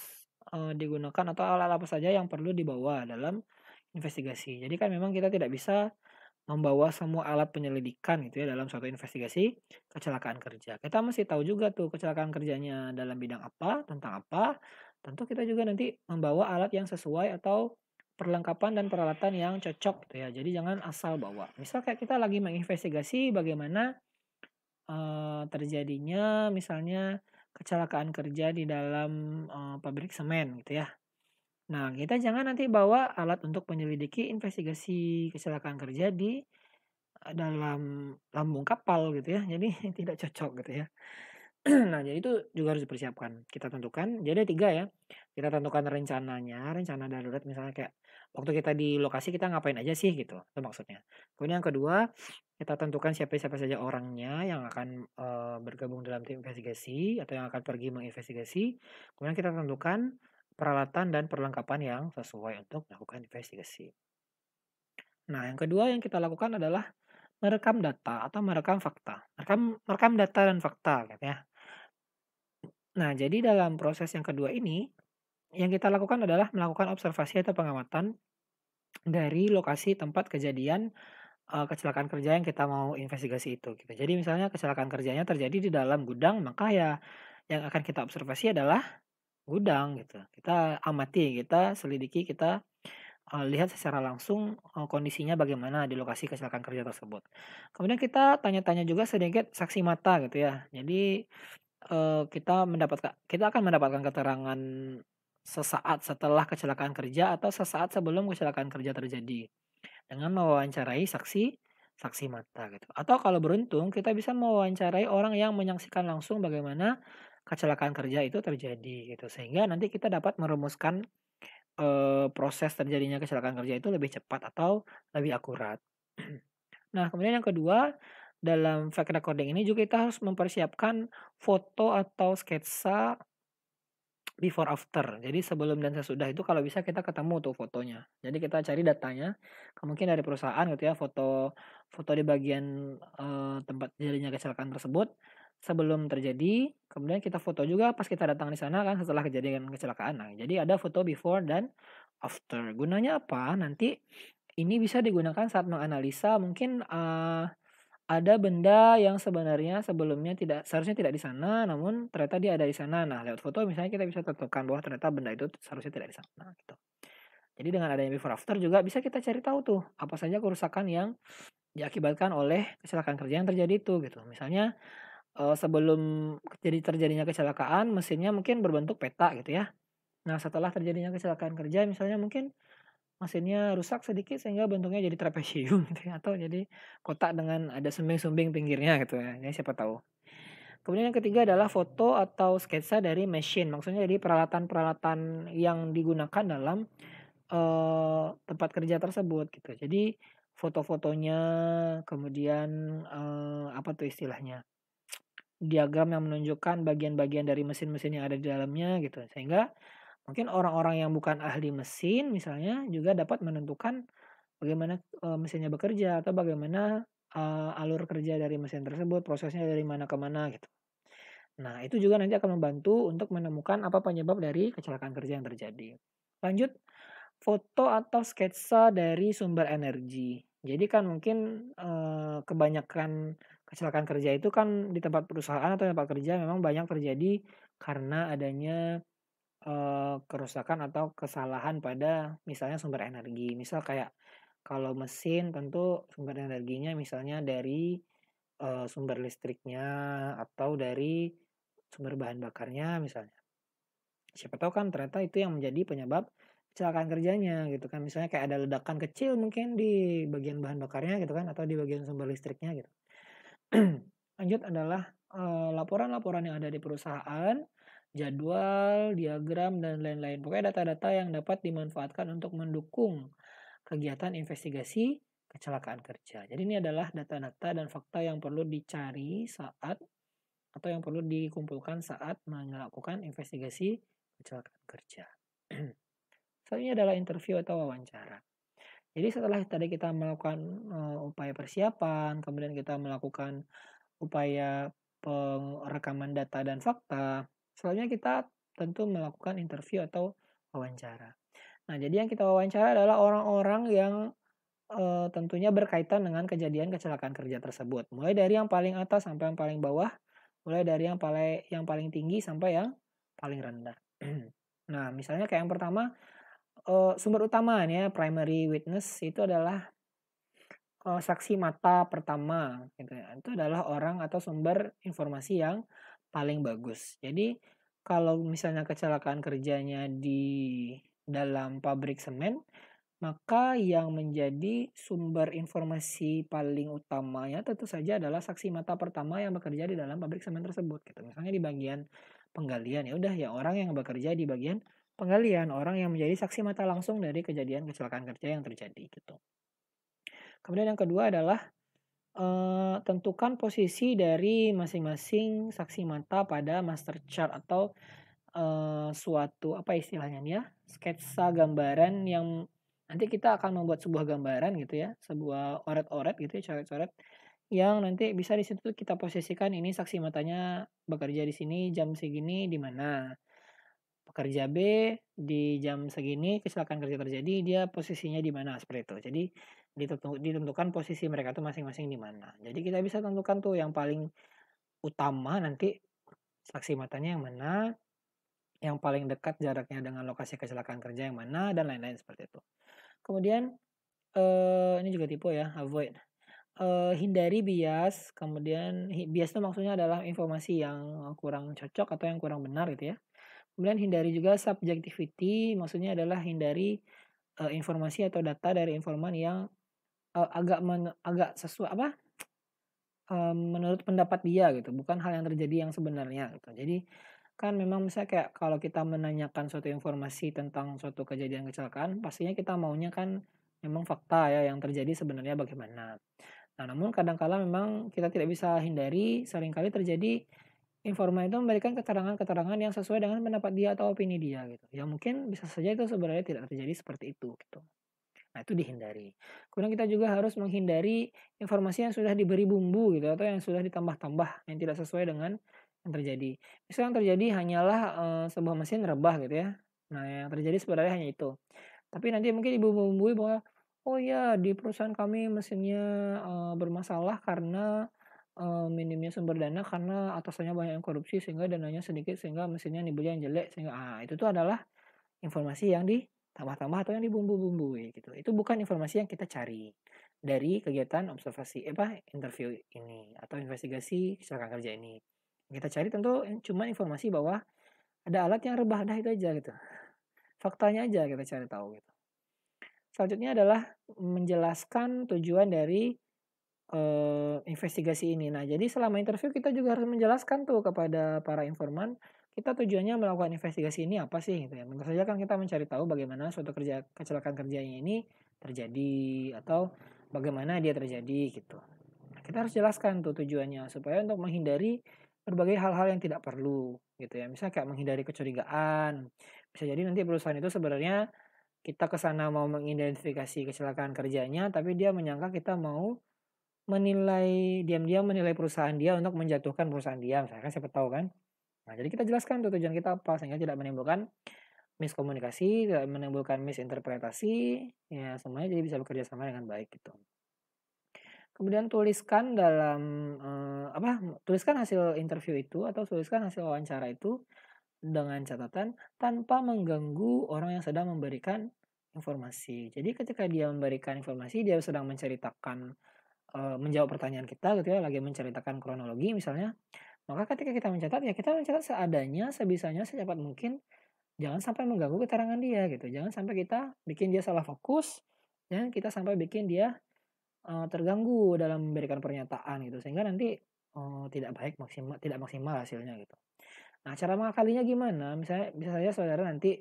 A: Eh, digunakan atau alat apa saja yang perlu dibawa dalam investigasi. Jadi kan memang kita tidak bisa membawa semua alat penyelidikan gitu ya dalam suatu investigasi kecelakaan kerja. Kita mesti tahu juga tuh kecelakaan kerjanya dalam bidang apa, tentang apa. Tentu kita juga nanti membawa alat yang sesuai atau perlengkapan dan peralatan yang cocok gitu ya. Jadi jangan asal bawa. Misal kayak kita lagi menginvestigasi bagaimana uh, terjadinya misalnya kecelakaan kerja di dalam uh, pabrik semen gitu ya. Nah, kita jangan nanti bawa alat untuk menyelidiki investigasi kecelakaan kerja di eh, dalam lambung kapal gitu ya. Jadi tidak cocok gitu ya. nah, jadi itu juga harus dipersiapkan. Kita tentukan. Jadi tiga ya. Kita tentukan rencananya, rencana darurat misalnya kayak waktu kita di lokasi kita ngapain aja sih gitu itu maksudnya kemudian yang kedua kita tentukan siapa siapa saja orangnya yang akan e, bergabung dalam tim investigasi atau yang akan pergi menginvestigasi kemudian kita tentukan peralatan dan perlengkapan yang sesuai untuk melakukan investigasi nah yang kedua yang kita lakukan adalah merekam data atau merekam fakta merekam merekam data dan fakta gitu ya nah jadi dalam proses yang kedua ini yang kita lakukan adalah melakukan observasi atau pengamatan dari lokasi tempat kejadian uh, kecelakaan kerja yang kita mau investigasi itu gitu. Jadi misalnya kecelakaan kerjanya terjadi di dalam gudang, maka ya yang akan kita observasi adalah gudang gitu. Kita amati, kita selidiki, kita uh, lihat secara langsung uh, kondisinya bagaimana di lokasi kecelakaan kerja tersebut. Kemudian kita tanya-tanya juga sedikit saksi mata gitu ya. Jadi kita mendapatkan kita akan mendapatkan keterangan sesaat setelah kecelakaan kerja atau sesaat sebelum kecelakaan kerja terjadi dengan mewawancarai saksi saksi mata gitu. Atau kalau beruntung kita bisa mewawancarai orang yang menyaksikan langsung bagaimana kecelakaan kerja itu terjadi gitu sehingga nanti kita dapat merumuskan e, proses terjadinya kecelakaan kerja itu lebih cepat atau lebih akurat. Nah, kemudian yang kedua dalam fact recording ini juga kita harus mempersiapkan foto atau sketsa before after. Jadi sebelum dan sesudah itu kalau bisa kita ketemu tuh fotonya. Jadi kita cari datanya. Mungkin dari perusahaan gitu ya foto foto di bagian eh, tempat terjadinya kecelakaan tersebut sebelum terjadi. Kemudian kita foto juga pas kita datang di sana kan setelah kejadian kecelakaan. Nah, jadi ada foto before dan after. Gunanya apa? Nanti ini bisa digunakan saat menganalisa mungkin uh, ada benda yang sebenarnya sebelumnya tidak seharusnya tidak di sana namun ternyata dia ada di sana nah lewat foto misalnya kita bisa tentukan bahwa ternyata benda itu seharusnya tidak di sana gitu jadi dengan adanya before after juga bisa kita cari tahu tuh apa saja kerusakan yang diakibatkan oleh kecelakaan kerja yang terjadi itu gitu misalnya eh, sebelum jadi terjadinya kecelakaan mesinnya mungkin berbentuk peta gitu ya nah setelah terjadinya kecelakaan kerja misalnya mungkin mesinnya rusak sedikit sehingga bentuknya jadi trapesium gitu ya, atau jadi kotak dengan ada sumbing-sumbing pinggirnya gitu ya. Ini siapa tahu. Kemudian yang ketiga adalah foto atau sketsa dari mesin. Maksudnya jadi peralatan-peralatan yang digunakan dalam uh, tempat kerja tersebut gitu. Jadi foto-fotonya, kemudian uh, apa tuh istilahnya? diagram yang menunjukkan bagian-bagian dari mesin-mesin yang ada di dalamnya gitu. Sehingga Mungkin orang-orang yang bukan ahli mesin misalnya juga dapat menentukan bagaimana e, mesinnya bekerja atau bagaimana e, alur kerja dari mesin tersebut, prosesnya dari mana ke mana gitu. Nah, itu juga nanti akan membantu untuk menemukan apa penyebab dari kecelakaan kerja yang terjadi. Lanjut, foto atau sketsa dari sumber energi. Jadi kan mungkin e, kebanyakan kecelakaan kerja itu kan di tempat perusahaan atau tempat kerja memang banyak terjadi karena adanya Eh, kerusakan atau kesalahan pada misalnya sumber energi. Misal kayak kalau mesin tentu sumber energinya misalnya dari eh, sumber listriknya atau dari sumber bahan bakarnya misalnya. Siapa tahu kan ternyata itu yang menjadi penyebab kecelakaan kerjanya gitu kan misalnya kayak ada ledakan kecil mungkin di bagian bahan bakarnya gitu kan atau di bagian sumber listriknya gitu lanjut adalah eh, laporan-laporan e, yang ada di perusahaan jadwal, diagram, dan lain-lain. Pokoknya data-data yang dapat dimanfaatkan untuk mendukung kegiatan investigasi kecelakaan kerja. Jadi ini adalah data-data dan fakta yang perlu dicari saat atau yang perlu dikumpulkan saat melakukan investigasi kecelakaan kerja. Selanjutnya adalah interview atau wawancara. Jadi setelah tadi kita melakukan uh, upaya persiapan, kemudian kita melakukan upaya pengerekaman data dan fakta, Selanjutnya kita tentu melakukan interview atau wawancara. Nah, jadi yang kita wawancara adalah orang-orang yang e, tentunya berkaitan dengan kejadian kecelakaan kerja tersebut. Mulai dari yang paling atas sampai yang paling bawah, mulai dari yang paling yang paling tinggi sampai yang paling rendah. nah, misalnya kayak yang pertama e, sumber utama ya primary witness itu adalah e, saksi mata pertama gitu ya. Itu adalah orang atau sumber informasi yang paling bagus. Jadi kalau misalnya kecelakaan kerjanya di dalam pabrik semen, maka yang menjadi sumber informasi paling utamanya tentu saja adalah saksi mata pertama yang bekerja di dalam pabrik semen tersebut gitu. Misalnya di bagian penggalian ya udah ya orang yang bekerja di bagian penggalian, orang yang menjadi saksi mata langsung dari kejadian kecelakaan kerja yang terjadi gitu. Kemudian yang kedua adalah uh, tentukan posisi dari masing-masing saksi mata pada master chart atau uh, suatu apa istilahnya ya sketsa gambaran yang nanti kita akan membuat sebuah gambaran gitu ya sebuah oret-oret gitu ya coret-coret yang nanti bisa di situ kita posisikan ini saksi matanya bekerja di sini jam segini di mana pekerja B di jam segini kecelakaan kerja terjadi dia posisinya di mana seperti itu jadi ditentukan posisi mereka tuh masing-masing di mana. Jadi kita bisa tentukan tuh yang paling utama nanti saksi matanya yang mana, yang paling dekat jaraknya dengan lokasi kecelakaan kerja yang mana dan lain-lain seperti itu. Kemudian eh, ini juga tipe ya, avoid. Eh, hindari bias, kemudian bias itu maksudnya adalah informasi yang kurang cocok atau yang kurang benar gitu ya. Kemudian hindari juga subjectivity, maksudnya adalah hindari uh, informasi atau data dari informan yang uh, agak men, agak sesuai apa uh, menurut pendapat dia gitu bukan hal yang terjadi yang sebenarnya gitu jadi kan memang misalnya kayak kalau kita menanyakan suatu informasi tentang suatu kejadian kecelakaan pastinya kita maunya kan memang fakta ya yang terjadi sebenarnya bagaimana nah namun kadangkala memang kita tidak bisa hindari seringkali terjadi informasi itu memberikan keterangan-keterangan yang sesuai dengan pendapat dia atau opini dia gitu. ya mungkin bisa saja itu sebenarnya tidak terjadi seperti itu gitu. Nah, itu dihindari. Kemudian kita juga harus menghindari informasi yang sudah diberi bumbu gitu atau yang sudah ditambah-tambah yang tidak sesuai dengan yang terjadi. Misalnya yang terjadi hanyalah e, sebuah mesin rebah gitu ya. Nah, yang terjadi sebenarnya hanya itu. Tapi nanti mungkin ibu bumbui bahwa oh ya di perusahaan kami mesinnya e, bermasalah karena e, minimnya sumber dana karena atasannya banyak yang korupsi sehingga dananya sedikit sehingga mesinnya dibeli yang jelek sehingga ah itu tuh adalah informasi yang di tambah-tambah atau yang dibumbu-bumbui gitu. Itu bukan informasi yang kita cari dari kegiatan observasi eh, apa interview ini atau investigasi kecelakaan kerja ini. Yang kita cari tentu cuma informasi bahwa ada alat yang rebah dah itu aja gitu. Faktanya aja kita cari tahu gitu. Selanjutnya adalah menjelaskan tujuan dari eh, investigasi ini. Nah, jadi selama interview kita juga harus menjelaskan tuh kepada para informan kita tujuannya melakukan investigasi ini apa sih gitu ya. Tentu saja kan kita mencari tahu bagaimana suatu kerja kecelakaan kerjanya ini terjadi atau bagaimana dia terjadi gitu. Nah, kita harus jelaskan tuh tujuannya supaya untuk menghindari berbagai hal-hal yang tidak perlu gitu ya. Misalnya kayak menghindari kecurigaan. Bisa jadi nanti perusahaan itu sebenarnya kita ke sana mau mengidentifikasi kecelakaan kerjanya tapi dia menyangka kita mau menilai diam-diam menilai perusahaan dia untuk menjatuhkan perusahaan dia misalkan siapa tahu kan Nah, jadi kita jelaskan tuh tujuan kita apa sehingga tidak menimbulkan miskomunikasi, tidak menimbulkan misinterpretasi, ya semuanya jadi bisa bekerja sama dengan baik gitu. Kemudian tuliskan dalam eh, apa? Tuliskan hasil interview itu atau tuliskan hasil wawancara itu dengan catatan tanpa mengganggu orang yang sedang memberikan informasi. Jadi ketika dia memberikan informasi, dia sedang menceritakan eh, menjawab pertanyaan kita gitu ya, lagi menceritakan kronologi misalnya maka ketika kita mencatat, ya kita mencatat seadanya, sebisanya, secepat mungkin. Jangan sampai mengganggu keterangan dia gitu. Jangan sampai kita bikin dia salah fokus. Jangan kita sampai bikin dia uh, terganggu dalam memberikan pernyataan gitu. Sehingga nanti uh, tidak baik maksimal, tidak maksimal hasilnya gitu. Nah cara mengakalinya gimana? Misalnya bisa saja saudara nanti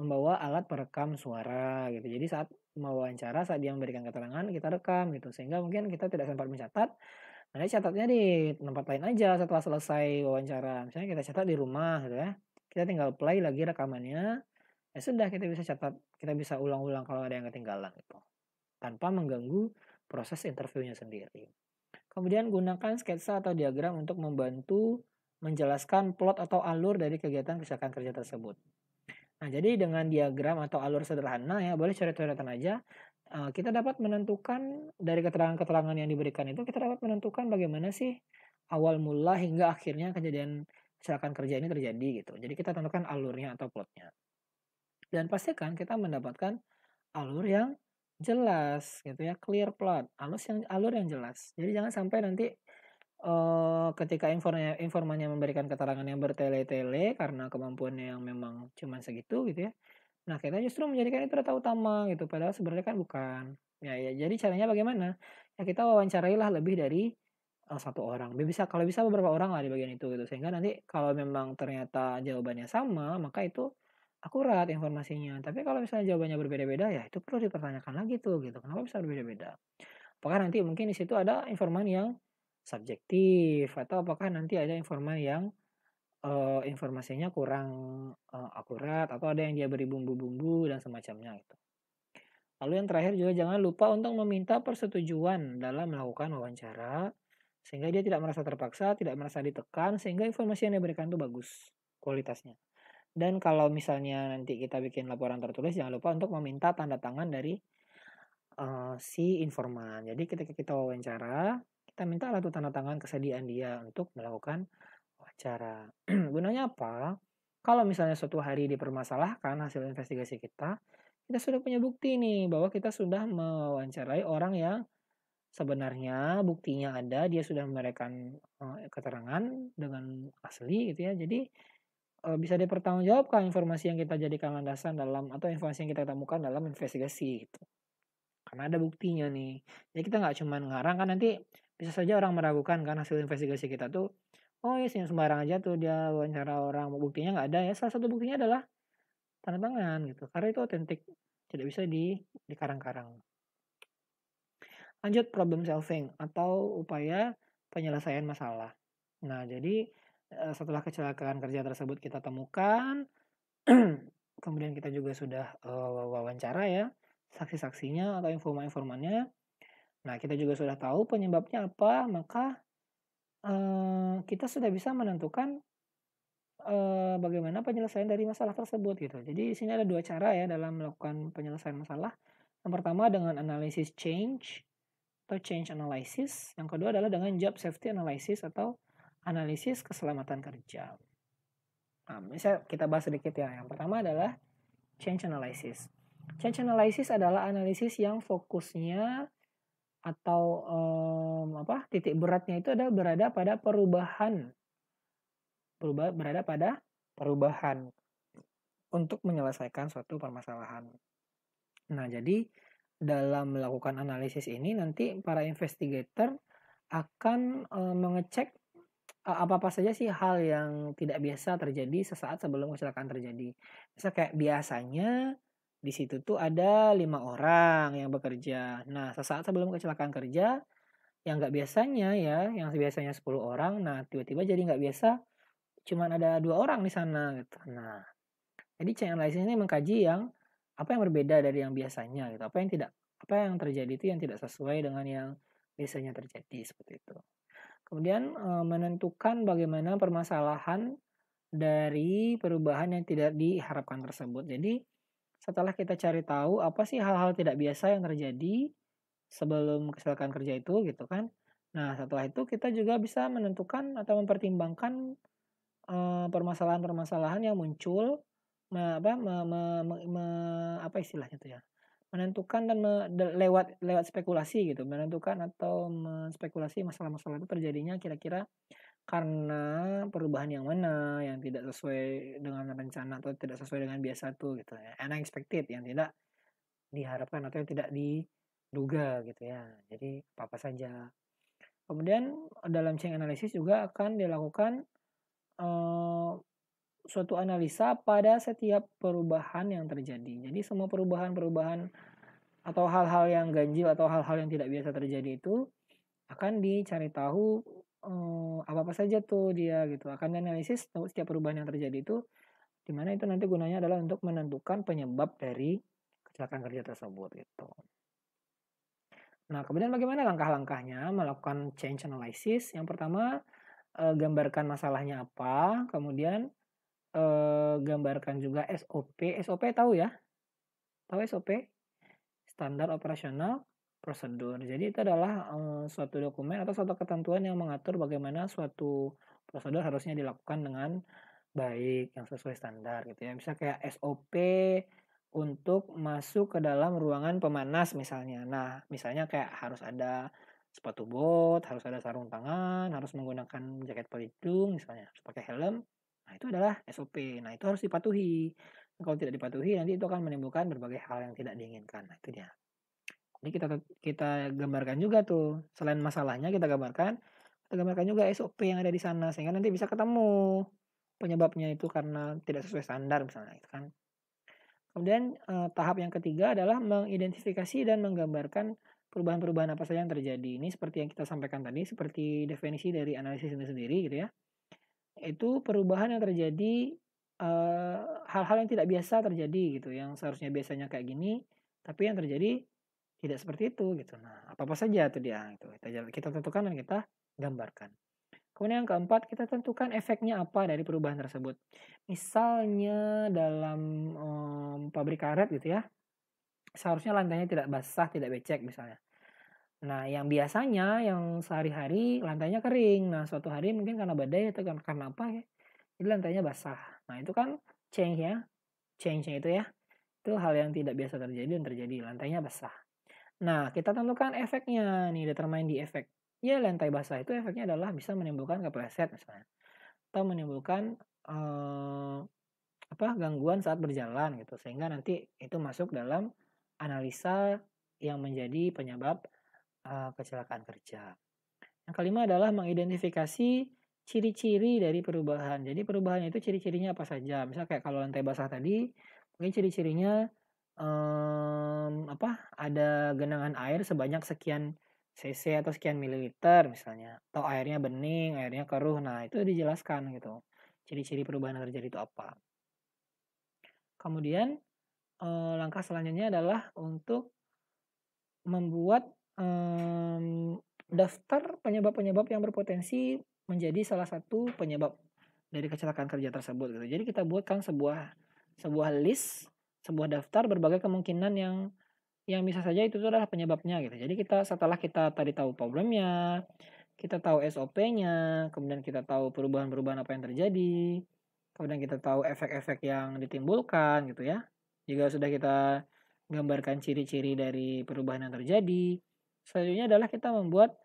A: membawa alat perekam suara gitu. Jadi saat mewawancara saat dia memberikan keterangan kita rekam gitu sehingga mungkin kita tidak sempat mencatat anda catatnya di tempat lain aja setelah selesai wawancara. Misalnya kita catat di rumah gitu ya. Kita tinggal play lagi rekamannya. Ya sudah kita bisa catat, kita bisa ulang-ulang kalau ada yang ketinggalan gitu. Tanpa mengganggu proses interviewnya sendiri. Kemudian gunakan sketsa atau diagram untuk membantu menjelaskan plot atau alur dari kegiatan kesehatan kerja tersebut. Nah, jadi dengan diagram atau alur sederhana ya, boleh coret-coretan aja. Eh, kita dapat menentukan dari keterangan-keterangan yang diberikan itu kita dapat menentukan bagaimana sih awal mula hingga akhirnya kejadian kecelakaan kerja ini terjadi gitu. Jadi kita tentukan alurnya atau plotnya. Dan pastikan kita mendapatkan alur yang jelas gitu ya, clear plot, alur yang alur yang jelas. Jadi jangan sampai nanti uh, ketika informanya, informannya memberikan keterangan yang bertele-tele karena kemampuannya yang memang cuman segitu gitu ya Nah, kita justru menjadikan itu data utama gitu, padahal sebenarnya kan bukan. Ya, ya jadi caranya bagaimana? Ya kita wawancarailah lebih dari uh, satu orang. Bisa kalau bisa beberapa orang lah di bagian itu gitu. Sehingga nanti kalau memang ternyata jawabannya sama, maka itu akurat informasinya. Tapi kalau misalnya jawabannya berbeda-beda ya itu perlu dipertanyakan lagi tuh gitu. Kenapa bisa berbeda-beda? Apakah nanti mungkin di situ ada informan yang subjektif atau apakah nanti ada informan yang uh, informasinya kurang uh, akurat atau ada yang dia beri bumbu-bumbu dan semacamnya gitu. Lalu yang terakhir juga jangan lupa untuk meminta persetujuan dalam melakukan wawancara sehingga dia tidak merasa terpaksa, tidak merasa ditekan sehingga informasi yang diberikan itu bagus kualitasnya. Dan kalau misalnya nanti kita bikin laporan tertulis jangan lupa untuk meminta tanda tangan dari uh, si informan. Jadi ketika kita wawancara, kita minta tuh tanda tangan kesediaan dia untuk melakukan cara Gunanya apa? Kalau misalnya suatu hari dipermasalahkan hasil investigasi kita, kita sudah punya bukti nih bahwa kita sudah mewawancarai orang yang sebenarnya buktinya ada, dia sudah memberikan eh, keterangan dengan asli gitu ya. Jadi eh, bisa dipertanggungjawabkan informasi yang kita jadikan landasan dalam atau informasi yang kita temukan dalam investigasi gitu. Karena ada buktinya nih. Jadi kita nggak cuma ngarang kan nanti bisa saja orang meragukan kan hasil investigasi kita tuh Oh iya, sih sembarang aja tuh dia wawancara orang, buktinya nggak ada ya. Salah satu buktinya adalah tanda tangan gitu. Karena itu otentik, tidak bisa di dikarang-karang. Lanjut problem solving atau upaya penyelesaian masalah. Nah, jadi eh, setelah kecelakaan kerja tersebut kita temukan, kemudian kita juga sudah eh, wawancara ya saksi-saksinya atau informan-informannya. Nah, kita juga sudah tahu penyebabnya apa, maka kita sudah bisa menentukan uh, bagaimana penyelesaian dari masalah tersebut gitu. Jadi di sini ada dua cara ya dalam melakukan penyelesaian masalah. Yang pertama dengan analisis change atau change analysis. Yang kedua adalah dengan job safety analysis atau analisis keselamatan kerja. Nah, misalnya kita bahas sedikit ya. Yang pertama adalah change analysis. Change analysis adalah analisis yang fokusnya atau um, apa titik beratnya itu ada berada pada perubahan berubah berada pada perubahan untuk menyelesaikan suatu permasalahan. Nah, jadi dalam melakukan analisis ini nanti para investigator akan e, mengecek apa-apa saja sih hal yang tidak biasa terjadi sesaat sebelum kecelakaan terjadi. Bisa kayak biasanya di situ tuh ada lima orang yang bekerja. Nah, sesaat sebelum kecelakaan kerja, yang nggak biasanya ya, yang biasanya 10 orang, nah tiba-tiba jadi nggak biasa, cuma ada dua orang di sana gitu. Nah, jadi chain analysis ini mengkaji yang apa yang berbeda dari yang biasanya gitu, apa yang tidak, apa yang terjadi itu yang tidak sesuai dengan yang biasanya terjadi seperti itu. Kemudian eh, menentukan bagaimana permasalahan dari perubahan yang tidak diharapkan tersebut. Jadi setelah kita cari tahu apa sih hal-hal tidak biasa yang terjadi sebelum kecelakaan kerja itu gitu kan. Nah, setelah itu kita juga bisa menentukan atau mempertimbangkan permasalahan-permasalahan uh, yang muncul me, apa me, me, me, me, apa istilahnya itu ya. Menentukan dan me, de, lewat lewat spekulasi gitu, menentukan atau menspekulasi masalah-masalah itu terjadinya kira-kira karena perubahan yang mana yang tidak sesuai dengan rencana atau tidak sesuai dengan biasa tuh gitu ya unexpected yang tidak diharapkan atau yang tidak diduga gitu ya jadi apa apa saja kemudian dalam chain analysis juga akan dilakukan uh, suatu analisa pada setiap perubahan yang terjadi jadi semua perubahan-perubahan atau hal-hal yang ganjil atau hal-hal yang tidak biasa terjadi itu akan dicari tahu uh, oh, apa apa saja tuh dia gitu akan analisis setiap perubahan yang terjadi itu dimana itu nanti gunanya adalah untuk menentukan penyebab dari kecelakaan kerja tersebut gitu. Nah, kemudian bagaimana langkah-langkahnya melakukan change analysis? Yang pertama, uh, gambarkan masalahnya apa, kemudian uh, gambarkan juga SOP. SOP tahu ya? Tahu SOP? Standar operasional prosedur. Jadi itu adalah um, suatu dokumen atau suatu ketentuan yang mengatur bagaimana suatu prosedur harusnya dilakukan dengan baik yang sesuai standar gitu ya. Bisa kayak SOP untuk masuk ke dalam ruangan pemanas misalnya. Nah, misalnya kayak harus ada sepatu bot, harus ada sarung tangan, harus menggunakan jaket pelindung misalnya, harus pakai helm. Nah, itu adalah SOP. Nah, itu harus dipatuhi. Kalau tidak dipatuhi nanti itu akan menimbulkan berbagai hal yang tidak diinginkan. Nah, itu dia ini kita kita gambarkan juga tuh selain masalahnya kita gambarkan, kita gambarkan juga SOP yang ada di sana sehingga nanti bisa ketemu penyebabnya itu karena tidak sesuai standar misalnya itu kan. Kemudian eh, tahap yang ketiga adalah mengidentifikasi dan menggambarkan perubahan-perubahan apa saja yang terjadi. Ini seperti yang kita sampaikan tadi, seperti definisi dari analisis ini sendiri gitu ya. Itu perubahan yang terjadi eh, hal-hal eh, yang tidak biasa terjadi gitu, yang seharusnya biasanya kayak gini, tapi yang terjadi tidak seperti itu gitu. Nah, apa-apa saja tuh dia itu kita kita tentukan dan kita gambarkan. Kemudian yang keempat, kita tentukan efeknya apa dari perubahan tersebut. Misalnya dalam um, pabrik karet gitu ya, seharusnya lantainya tidak basah, tidak becek misalnya. Nah, yang biasanya, yang sehari-hari lantainya kering. Nah, suatu hari mungkin karena badai atau kan, karena apa ya, jadi lantainya basah. Nah, itu kan change ya, change-nya itu ya. Itu hal yang tidak biasa terjadi dan terjadi, lantainya basah. Nah, kita tentukan efeknya nih, determine di efek. Ya, lantai basah itu efeknya adalah bisa menimbulkan kepleset misalnya. Atau menimbulkan eh, apa gangguan saat berjalan gitu. Sehingga nanti itu masuk dalam analisa yang menjadi penyebab eh, kecelakaan kerja. Yang kelima adalah mengidentifikasi ciri-ciri dari perubahan. Jadi perubahannya itu ciri-cirinya apa saja. Misalnya kayak kalau lantai basah tadi, mungkin ciri-cirinya um, apa ada genangan air sebanyak sekian cc atau sekian mililiter misalnya atau airnya bening airnya keruh nah itu dijelaskan gitu ciri-ciri perubahan yang terjadi itu apa kemudian langkah selanjutnya adalah untuk membuat um, daftar penyebab-penyebab yang berpotensi menjadi salah satu penyebab dari kecelakaan kerja tersebut gitu jadi kita buatkan sebuah sebuah list sebuah daftar berbagai kemungkinan yang yang bisa saja itu adalah penyebabnya gitu. Jadi kita setelah kita tadi tahu problemnya, kita tahu SOP-nya, kemudian kita tahu perubahan-perubahan apa yang terjadi, kemudian kita tahu efek-efek yang ditimbulkan gitu ya. Jika sudah kita gambarkan ciri-ciri dari perubahan yang terjadi, selanjutnya adalah kita membuat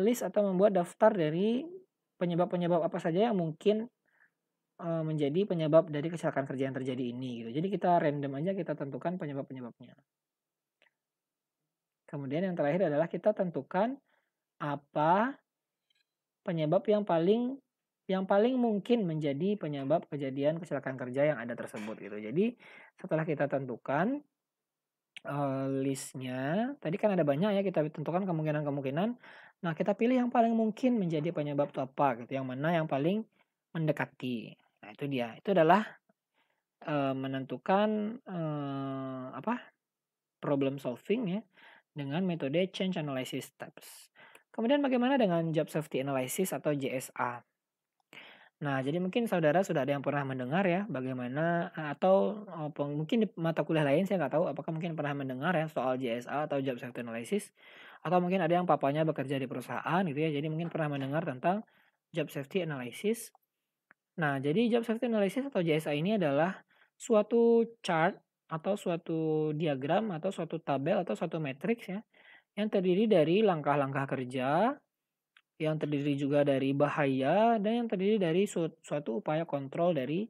A: list atau membuat daftar dari penyebab-penyebab apa saja yang mungkin Eh, menjadi penyebab dari kecelakaan kerja yang terjadi ini gitu. Jadi kita random aja kita tentukan penyebab-penyebabnya. Kemudian yang terakhir adalah kita tentukan apa penyebab yang paling yang paling mungkin menjadi penyebab kejadian kecelakaan kerja yang ada tersebut gitu. Jadi setelah kita tentukan uh, listnya, tadi kan ada banyak ya kita tentukan kemungkinan-kemungkinan. Nah kita pilih yang paling mungkin menjadi penyebab itu apa gitu, yang mana yang paling mendekati. Nah, itu dia. Itu adalah e, menentukan e, apa? problem solving ya dengan metode change analysis steps. Kemudian bagaimana dengan job safety analysis atau JSA? Nah, jadi mungkin saudara sudah ada yang pernah mendengar ya bagaimana atau mungkin di mata kuliah lain saya nggak tahu apakah mungkin pernah mendengar ya soal JSA atau job safety analysis atau mungkin ada yang papanya bekerja di perusahaan gitu ya. Jadi mungkin pernah mendengar tentang job safety analysis Nah, jadi job safety analysis atau JSA ini adalah suatu chart atau suatu diagram atau suatu tabel atau suatu matriks ya yang terdiri dari langkah-langkah kerja, yang terdiri juga dari bahaya dan yang terdiri dari suatu upaya kontrol dari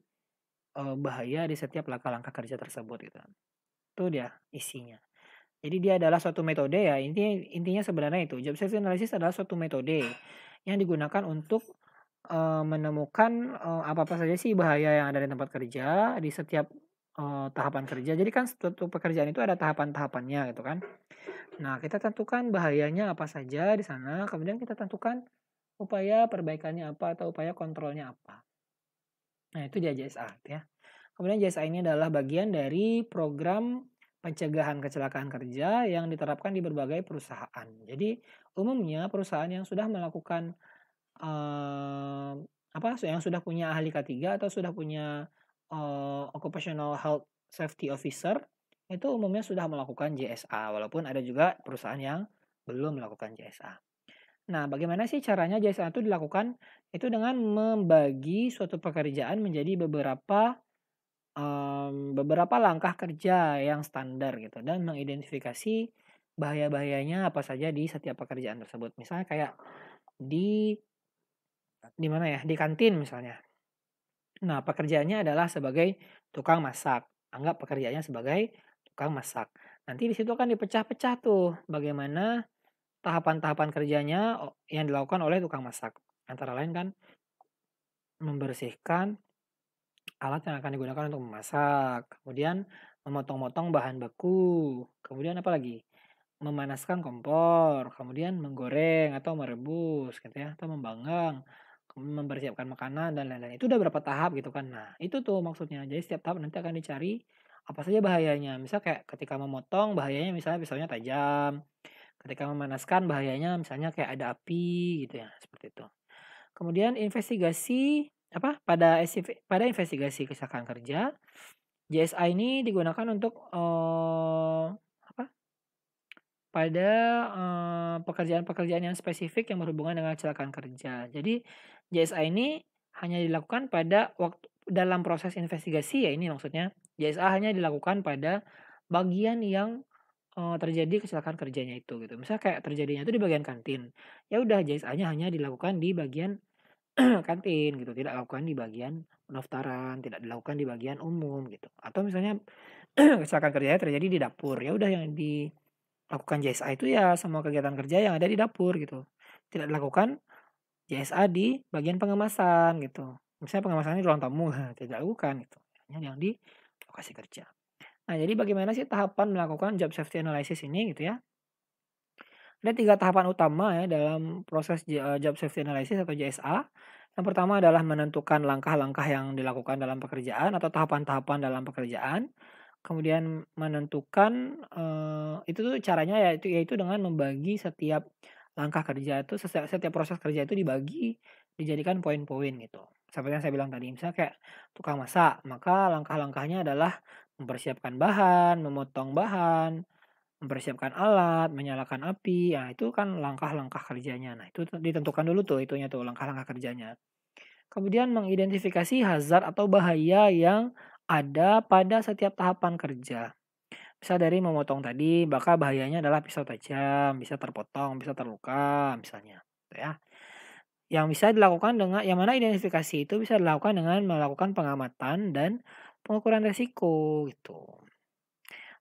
A: eh, bahaya di setiap langkah-langkah kerja tersebut gitu. Itu dia isinya. Jadi dia adalah suatu metode ya. Intinya intinya sebenarnya itu job safety analysis adalah suatu metode yang digunakan untuk uh, menemukan uh, eh, apa apa saja sih bahaya yang ada di tempat kerja di setiap uh, tahapan kerja. Jadi kan setiap pekerjaan itu ada tahapan-tahapannya gitu kan. Nah, kita tentukan bahayanya apa saja di sana, kemudian kita tentukan upaya perbaikannya apa atau upaya kontrolnya apa. Nah, itu dia JSA ya. Kemudian JSA ini adalah bagian dari program pencegahan kecelakaan kerja yang diterapkan di berbagai perusahaan. Jadi, umumnya perusahaan yang sudah melakukan uh, apa yang sudah punya ahli K3 atau sudah punya uh, occupational health safety officer itu umumnya sudah melakukan JSA walaupun ada juga perusahaan yang belum melakukan JSA. Nah, bagaimana sih caranya JSA itu dilakukan? Itu dengan membagi suatu pekerjaan menjadi beberapa um, beberapa langkah kerja yang standar gitu dan mengidentifikasi bahaya-bahayanya apa saja di setiap pekerjaan tersebut. Misalnya kayak di di mana ya di kantin misalnya. Nah pekerjaannya adalah sebagai tukang masak. Anggap pekerjaannya sebagai tukang masak. Nanti di situ akan dipecah-pecah tuh bagaimana tahapan-tahapan kerjanya yang dilakukan oleh tukang masak. Antara lain kan membersihkan alat yang akan digunakan untuk memasak, kemudian memotong-motong bahan baku, kemudian apa lagi? Memanaskan kompor, kemudian menggoreng atau merebus gitu ya, atau membanggang, mempersiapkan makanan dan lain-lain. Itu udah berapa tahap gitu kan. Nah, itu tuh maksudnya. Jadi setiap tahap nanti akan dicari apa saja bahayanya. Misal kayak ketika memotong bahayanya misalnya pisaunya tajam. Ketika memanaskan bahayanya misalnya kayak ada api gitu ya, seperti itu. Kemudian investigasi apa pada pada investigasi kecelakaan kerja JSA ini digunakan untuk uh, pada pekerjaan pekerjaan-pekerjaan yang spesifik yang berhubungan dengan kecelakaan kerja. Jadi JSA ini hanya dilakukan pada waktu dalam proses investigasi ya ini maksudnya JSA hanya dilakukan pada bagian yang uh, terjadi kecelakaan kerjanya itu gitu. Misalnya kayak terjadinya itu di bagian kantin. Ya udah JSA-nya hanya dilakukan di bagian kantin gitu, tidak dilakukan di bagian pendaftaran, tidak dilakukan di bagian umum gitu. Atau misalnya kecelakaan kerjanya terjadi di dapur. Ya udah yang di lakukan JSA itu ya semua kegiatan kerja yang ada di dapur gitu tidak dilakukan JSA di bagian pengemasan gitu misalnya pengemasannya di ruang tamu nah, tidak dilakukan gitu hanya yang di lokasi kerja nah jadi bagaimana sih tahapan melakukan job safety analysis ini gitu ya ada tiga tahapan utama ya dalam proses eh, job safety analysis atau JSA yang pertama adalah menentukan langkah-langkah yang dilakukan dalam pekerjaan atau tahapan-tahapan dalam pekerjaan kemudian menentukan uh, itu tuh caranya yaitu yaitu dengan membagi setiap langkah kerja itu setiap, setiap proses kerja itu dibagi dijadikan poin-poin gitu seperti yang saya bilang tadi misalnya kayak tukang masak maka langkah-langkahnya adalah mempersiapkan bahan memotong bahan mempersiapkan alat menyalakan api ya nah, itu kan langkah-langkah kerjanya nah itu ditentukan dulu tuh itunya tuh langkah-langkah kerjanya kemudian mengidentifikasi hazard atau bahaya yang ada pada setiap tahapan kerja. Bisa dari memotong tadi, maka bahayanya adalah pisau tajam, bisa terpotong, bisa terluka, misalnya. Gitu ya. Yang bisa dilakukan dengan, yang mana identifikasi itu bisa dilakukan dengan melakukan pengamatan dan pengukuran resiko gitu.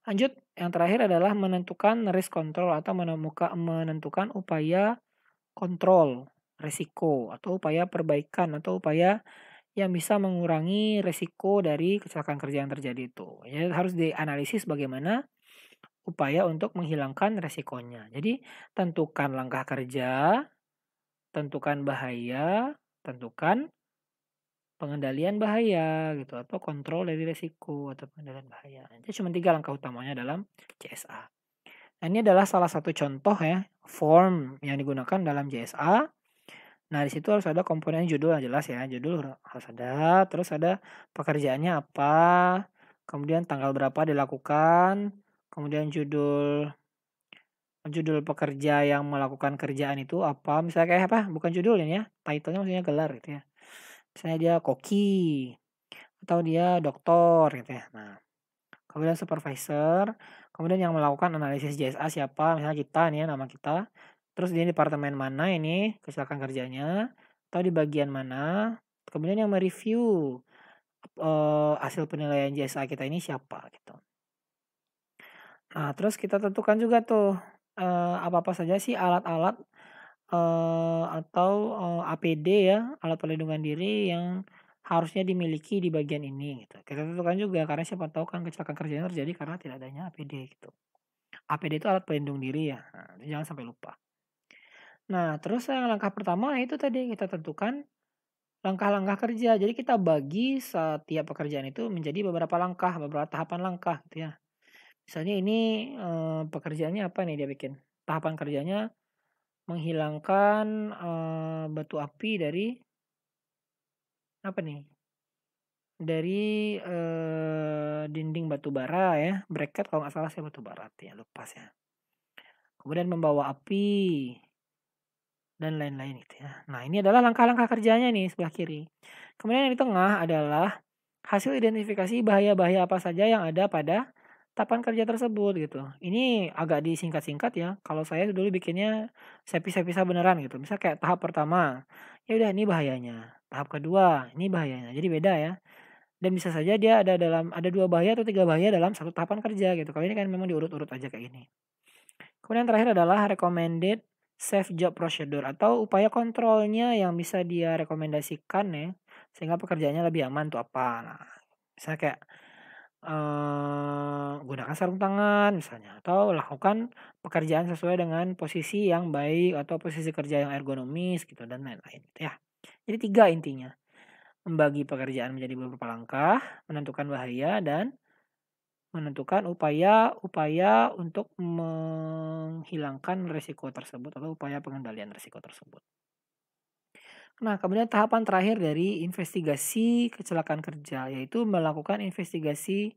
A: Lanjut, yang terakhir adalah menentukan risk control atau menemukan menentukan upaya kontrol resiko atau upaya perbaikan atau upaya yang bisa mengurangi resiko dari kecelakaan kerja yang terjadi itu. Ya, harus dianalisis bagaimana upaya untuk menghilangkan resikonya. Jadi, tentukan langkah kerja, tentukan bahaya, tentukan pengendalian bahaya gitu atau kontrol dari resiko atau pengendalian bahaya. Itu cuma tiga langkah utamanya dalam CSA. Nah, ini adalah salah satu contoh ya form yang digunakan dalam JSA Nah, di situ harus ada komponen judul yang jelas ya. Judul harus ada, terus ada pekerjaannya apa, kemudian tanggal berapa dilakukan, kemudian judul judul pekerja yang melakukan kerjaan itu apa, misalnya kayak apa? Bukan judul ini ya, title-nya maksudnya gelar gitu ya. Misalnya dia koki atau dia doktor gitu ya. Nah, kemudian supervisor, kemudian yang melakukan analisis JSA siapa, misalnya kita nih ya, nama kita terus dia di departemen mana ini kecelakaan kerjanya atau di bagian mana kemudian yang mereview uh, hasil penilaian JSA kita ini siapa gitu nah terus kita tentukan juga tuh uh, eh, apa apa saja sih alat-alat uh, atau uh, APD ya alat pelindungan diri yang harusnya dimiliki di bagian ini gitu. Kita tentukan juga karena siapa tahu kan kecelakaan kerjanya terjadi karena tidak adanya APD gitu. APD itu alat pelindung diri ya. Nah, jangan sampai lupa. Nah, terus yang langkah pertama itu tadi kita tentukan langkah-langkah kerja. Jadi kita bagi setiap pekerjaan itu menjadi beberapa langkah, beberapa tahapan langkah gitu ya. Misalnya ini e, pekerjaannya apa nih dia bikin? Tahapan kerjanya menghilangkan e, batu api dari apa nih? Dari e, dinding batu bara ya, bracket kalau nggak salah saya batu bara ya, lupa ya. Kemudian membawa api, dan lain-lain gitu ya. Nah, ini adalah langkah-langkah kerjanya nih sebelah kiri. Kemudian yang di tengah adalah hasil identifikasi bahaya-bahaya apa saja yang ada pada tapan kerja tersebut gitu. Ini agak disingkat-singkat ya. Kalau saya dulu bikinnya sepi pisah-pisah beneran gitu. Misal kayak tahap pertama, ya udah ini bahayanya. Tahap kedua, ini bahayanya. Jadi beda ya. Dan bisa saja dia ada dalam ada dua bahaya atau tiga bahaya dalam satu tahapan kerja gitu. Kalau ini kan memang diurut-urut aja kayak gini. Kemudian yang terakhir adalah recommended safe job procedure atau upaya kontrolnya yang bisa dia rekomendasikan ya sehingga pekerjaannya lebih aman tuh apa nah misalnya kayak uh, gunakan sarung tangan misalnya atau lakukan pekerjaan sesuai dengan posisi yang baik atau posisi kerja yang ergonomis gitu dan lain-lain gitu ya jadi tiga intinya membagi pekerjaan menjadi beberapa langkah menentukan bahaya dan menentukan upaya-upaya untuk menghilangkan risiko tersebut atau upaya pengendalian risiko tersebut. Nah, kemudian tahapan terakhir dari investigasi kecelakaan kerja yaitu melakukan investigasi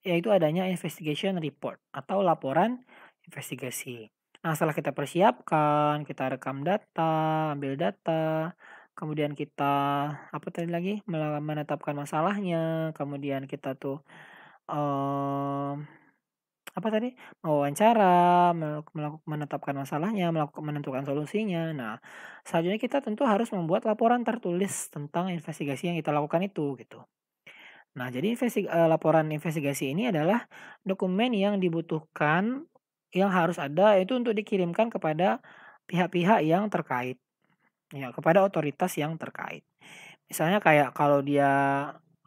A: yaitu adanya investigation report atau laporan investigasi. Nah, setelah kita persiapkan, kita rekam data, ambil data, kemudian kita apa tadi lagi menetapkan masalahnya, kemudian kita tuh um, apa tadi wawancara, melakukan menetapkan masalahnya melakukan menentukan solusinya nah selanjutnya kita tentu harus membuat laporan tertulis tentang investigasi yang kita lakukan itu gitu nah jadi investig eh, laporan investigasi ini adalah dokumen yang dibutuhkan yang harus ada itu untuk dikirimkan kepada pihak-pihak yang terkait ya kepada otoritas yang terkait misalnya kayak kalau dia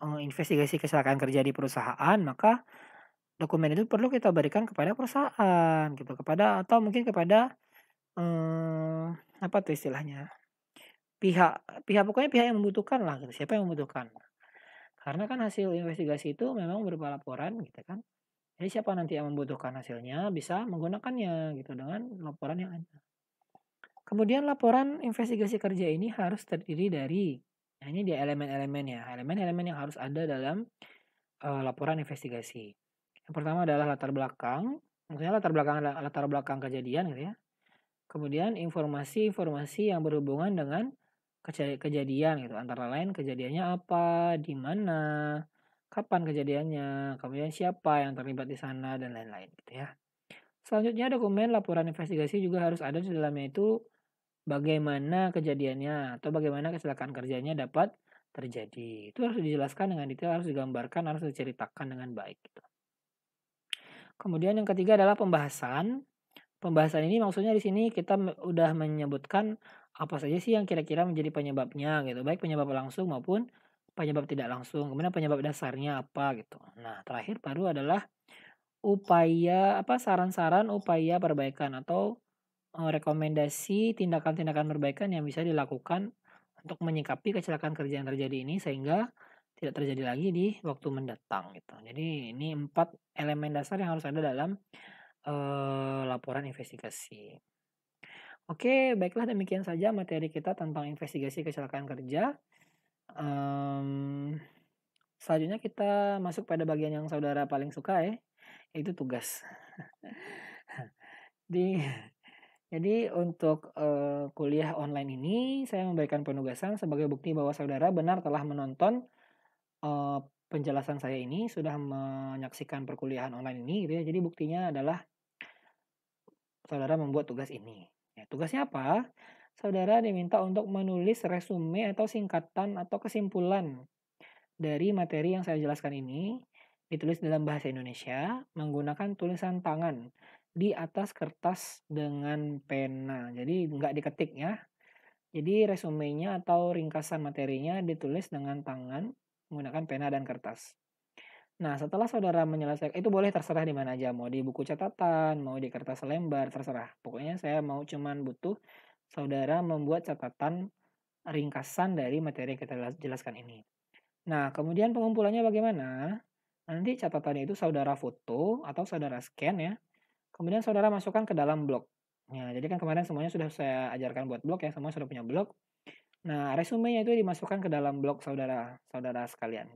A: investigasi kecelakaan kerja di perusahaan maka dokumen itu perlu kita berikan kepada perusahaan gitu kepada atau mungkin kepada um, apa tuh istilahnya pihak pihak pokoknya pihak yang membutuhkan lah gitu. siapa yang membutuhkan karena kan hasil investigasi itu memang berupa laporan gitu kan jadi siapa nanti yang membutuhkan hasilnya bisa menggunakannya gitu dengan laporan yang ada kemudian laporan investigasi kerja ini harus terdiri dari Nah ini dia elemen elemen ya elemen-elemen yang harus ada dalam uh, laporan investigasi. Yang pertama adalah latar belakang, maksudnya latar belakang latar belakang kejadian gitu ya. Kemudian informasi-informasi yang berhubungan dengan kejadian gitu, antara lain kejadiannya apa, di mana, kapan kejadiannya, kemudian siapa yang terlibat di sana dan lain-lain gitu ya. Selanjutnya dokumen laporan investigasi juga harus ada di dalamnya itu bagaimana kejadiannya atau bagaimana kecelakaan kerjanya dapat terjadi. Itu harus dijelaskan dengan detail, harus digambarkan, harus diceritakan dengan baik. Gitu. Kemudian yang ketiga adalah pembahasan. Pembahasan ini maksudnya di sini kita udah menyebutkan apa saja sih yang kira-kira menjadi penyebabnya gitu, baik penyebab langsung maupun penyebab tidak langsung. Kemudian penyebab dasarnya apa gitu. Nah, terakhir baru adalah upaya apa saran-saran upaya perbaikan atau Eh, rekomendasi tindakan-tindakan perbaikan yang bisa dilakukan untuk menyikapi kecelakaan kerja yang terjadi ini sehingga tidak terjadi lagi di waktu mendatang gitu. Jadi ini empat elemen dasar yang harus ada dalam e, laporan investigasi. Oke, baiklah demikian saja materi kita tentang investigasi kecelakaan kerja. Um, selanjutnya kita masuk pada bagian yang saudara paling suka ya, yaitu tugas. di jadi untuk uh, kuliah online ini saya memberikan penugasan sebagai bukti bahwa saudara benar telah menonton uh, penjelasan saya ini, sudah menyaksikan perkuliahan online ini gitu ya. Jadi buktinya adalah saudara membuat tugas ini. Ya, tugasnya apa? Saudara diminta untuk menulis resume atau singkatan atau kesimpulan dari materi yang saya jelaskan ini ditulis dalam bahasa Indonesia menggunakan tulisan tangan di atas kertas dengan pena. Jadi nggak diketik ya. Jadi resumenya atau ringkasan materinya ditulis dengan tangan menggunakan pena dan kertas. Nah, setelah saudara menyelesaikan, itu boleh terserah di mana aja, mau di buku catatan, mau di kertas lembar, terserah. Pokoknya saya mau cuman butuh saudara membuat catatan ringkasan dari materi yang kita jelaskan ini. Nah, kemudian pengumpulannya bagaimana? Nanti catatannya itu saudara foto atau saudara scan ya, Kemudian saudara masukkan ke dalam blog. Nah, jadi kan kemarin semuanya sudah saya ajarkan buat blog ya, semua sudah punya blog. Nah, resumenya itu dimasukkan ke dalam blog saudara-saudara sekalian.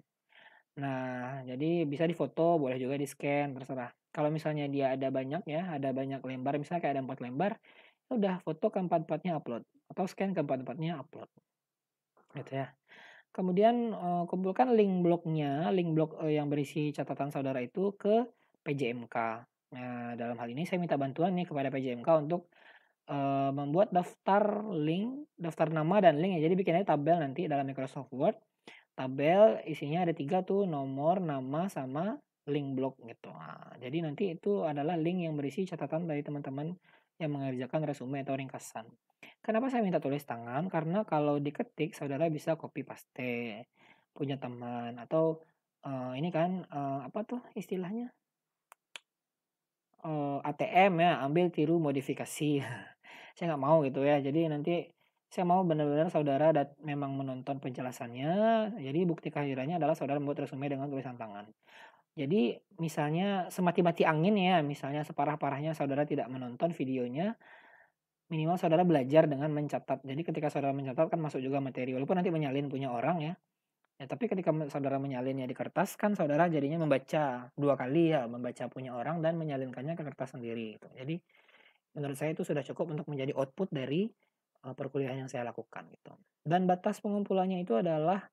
A: Nah, jadi bisa difoto, boleh juga di-scan, terserah. Kalau misalnya dia ada banyak ya, ada banyak lembar, misalnya kayak ada empat lembar, sudah ya udah foto empat empatnya upload. Atau scan ke empat empatnya upload. Gitu ya. Kemudian eh, kumpulkan link blognya, link blog eh, yang berisi catatan saudara itu ke PJMK. Nah, dalam hal ini saya minta bantuan nih kepada PJMK untuk e, membuat daftar link, daftar nama dan link ya. Jadi bikinnya tabel nanti dalam Microsoft Word. Tabel isinya ada tiga tuh nomor, nama sama link blog gitu. Nah, jadi nanti itu adalah link yang berisi catatan dari teman-teman yang mengerjakan resume atau ringkasan. Kenapa saya minta tulis tangan? Karena kalau diketik saudara bisa copy paste punya teman atau uh, ini kan uh, apa tuh istilahnya uh, eh, ATM ya ambil tiru modifikasi saya nggak mau gitu ya jadi nanti saya mau benar-benar saudara dat memang menonton penjelasannya jadi bukti kehadirannya adalah saudara membuat resume dengan tulisan tangan jadi misalnya semati-mati angin ya misalnya separah-parahnya saudara tidak menonton videonya minimal saudara belajar dengan mencatat jadi ketika saudara mencatat kan masuk juga materi walaupun nanti menyalin punya orang ya Ya, tapi ketika saudara menyalinnya di kertas, kan saudara jadinya membaca dua kali ya, membaca punya orang dan menyalinkannya ke kertas sendiri. Gitu. Jadi menurut saya itu sudah cukup untuk menjadi output dari uh, perkuliahan yang saya lakukan gitu. Dan batas pengumpulannya itu adalah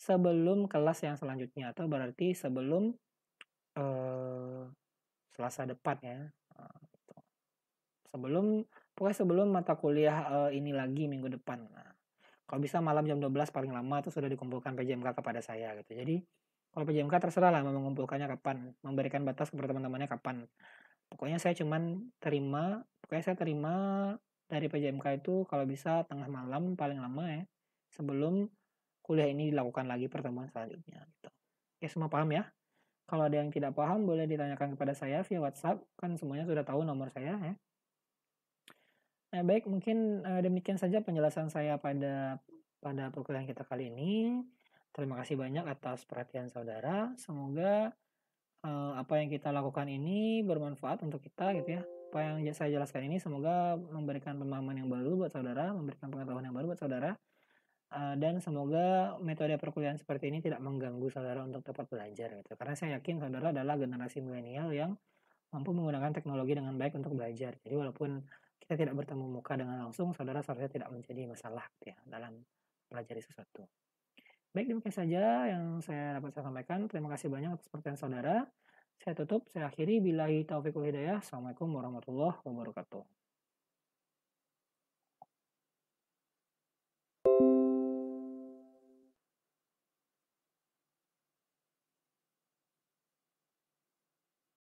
A: sebelum kelas yang selanjutnya atau berarti sebelum uh, Selasa depan ya. Eh, gitu. Sebelum pokoknya sebelum mata kuliah uh, ini lagi minggu depan. Nah, kalau bisa malam jam 12 paling lama itu sudah dikumpulkan PJMK kepada saya gitu. Jadi kalau PJMK terserah lah mau mengumpulkannya kapan, memberikan batas kepada teman-temannya kapan. Pokoknya saya cuman terima, pokoknya saya terima dari PJMK itu kalau bisa tengah malam paling lama ya sebelum kuliah ini dilakukan lagi pertemuan selanjutnya gitu. Oke, semua paham ya? Kalau ada yang tidak paham boleh ditanyakan kepada saya via WhatsApp, kan semuanya sudah tahu nomor saya ya. Nah, baik mungkin uh, demikian saja penjelasan saya pada pada perkuliahan kita kali ini. Terima kasih banyak atas perhatian saudara. Semoga uh, apa yang kita lakukan ini bermanfaat untuk kita gitu ya. Apa yang saya jelaskan ini semoga memberikan pemahaman yang baru buat saudara, memberikan pengetahuan yang baru buat saudara. Uh, dan semoga metode perkuliahan seperti ini tidak mengganggu saudara untuk dapat belajar gitu. Karena saya yakin saudara adalah generasi milenial yang mampu menggunakan teknologi dengan baik untuk belajar. Jadi walaupun kita tidak bertemu muka dengan langsung, saudara seharusnya tidak menjadi masalah gitu ya, dalam pelajari sesuatu. Baik, demikian saja yang saya dapat saya sampaikan. Terima kasih banyak atas pertanyaan saudara. Saya tutup, saya akhiri. Bila taufiq wal hidayah. Assalamualaikum warahmatullahi wabarakatuh.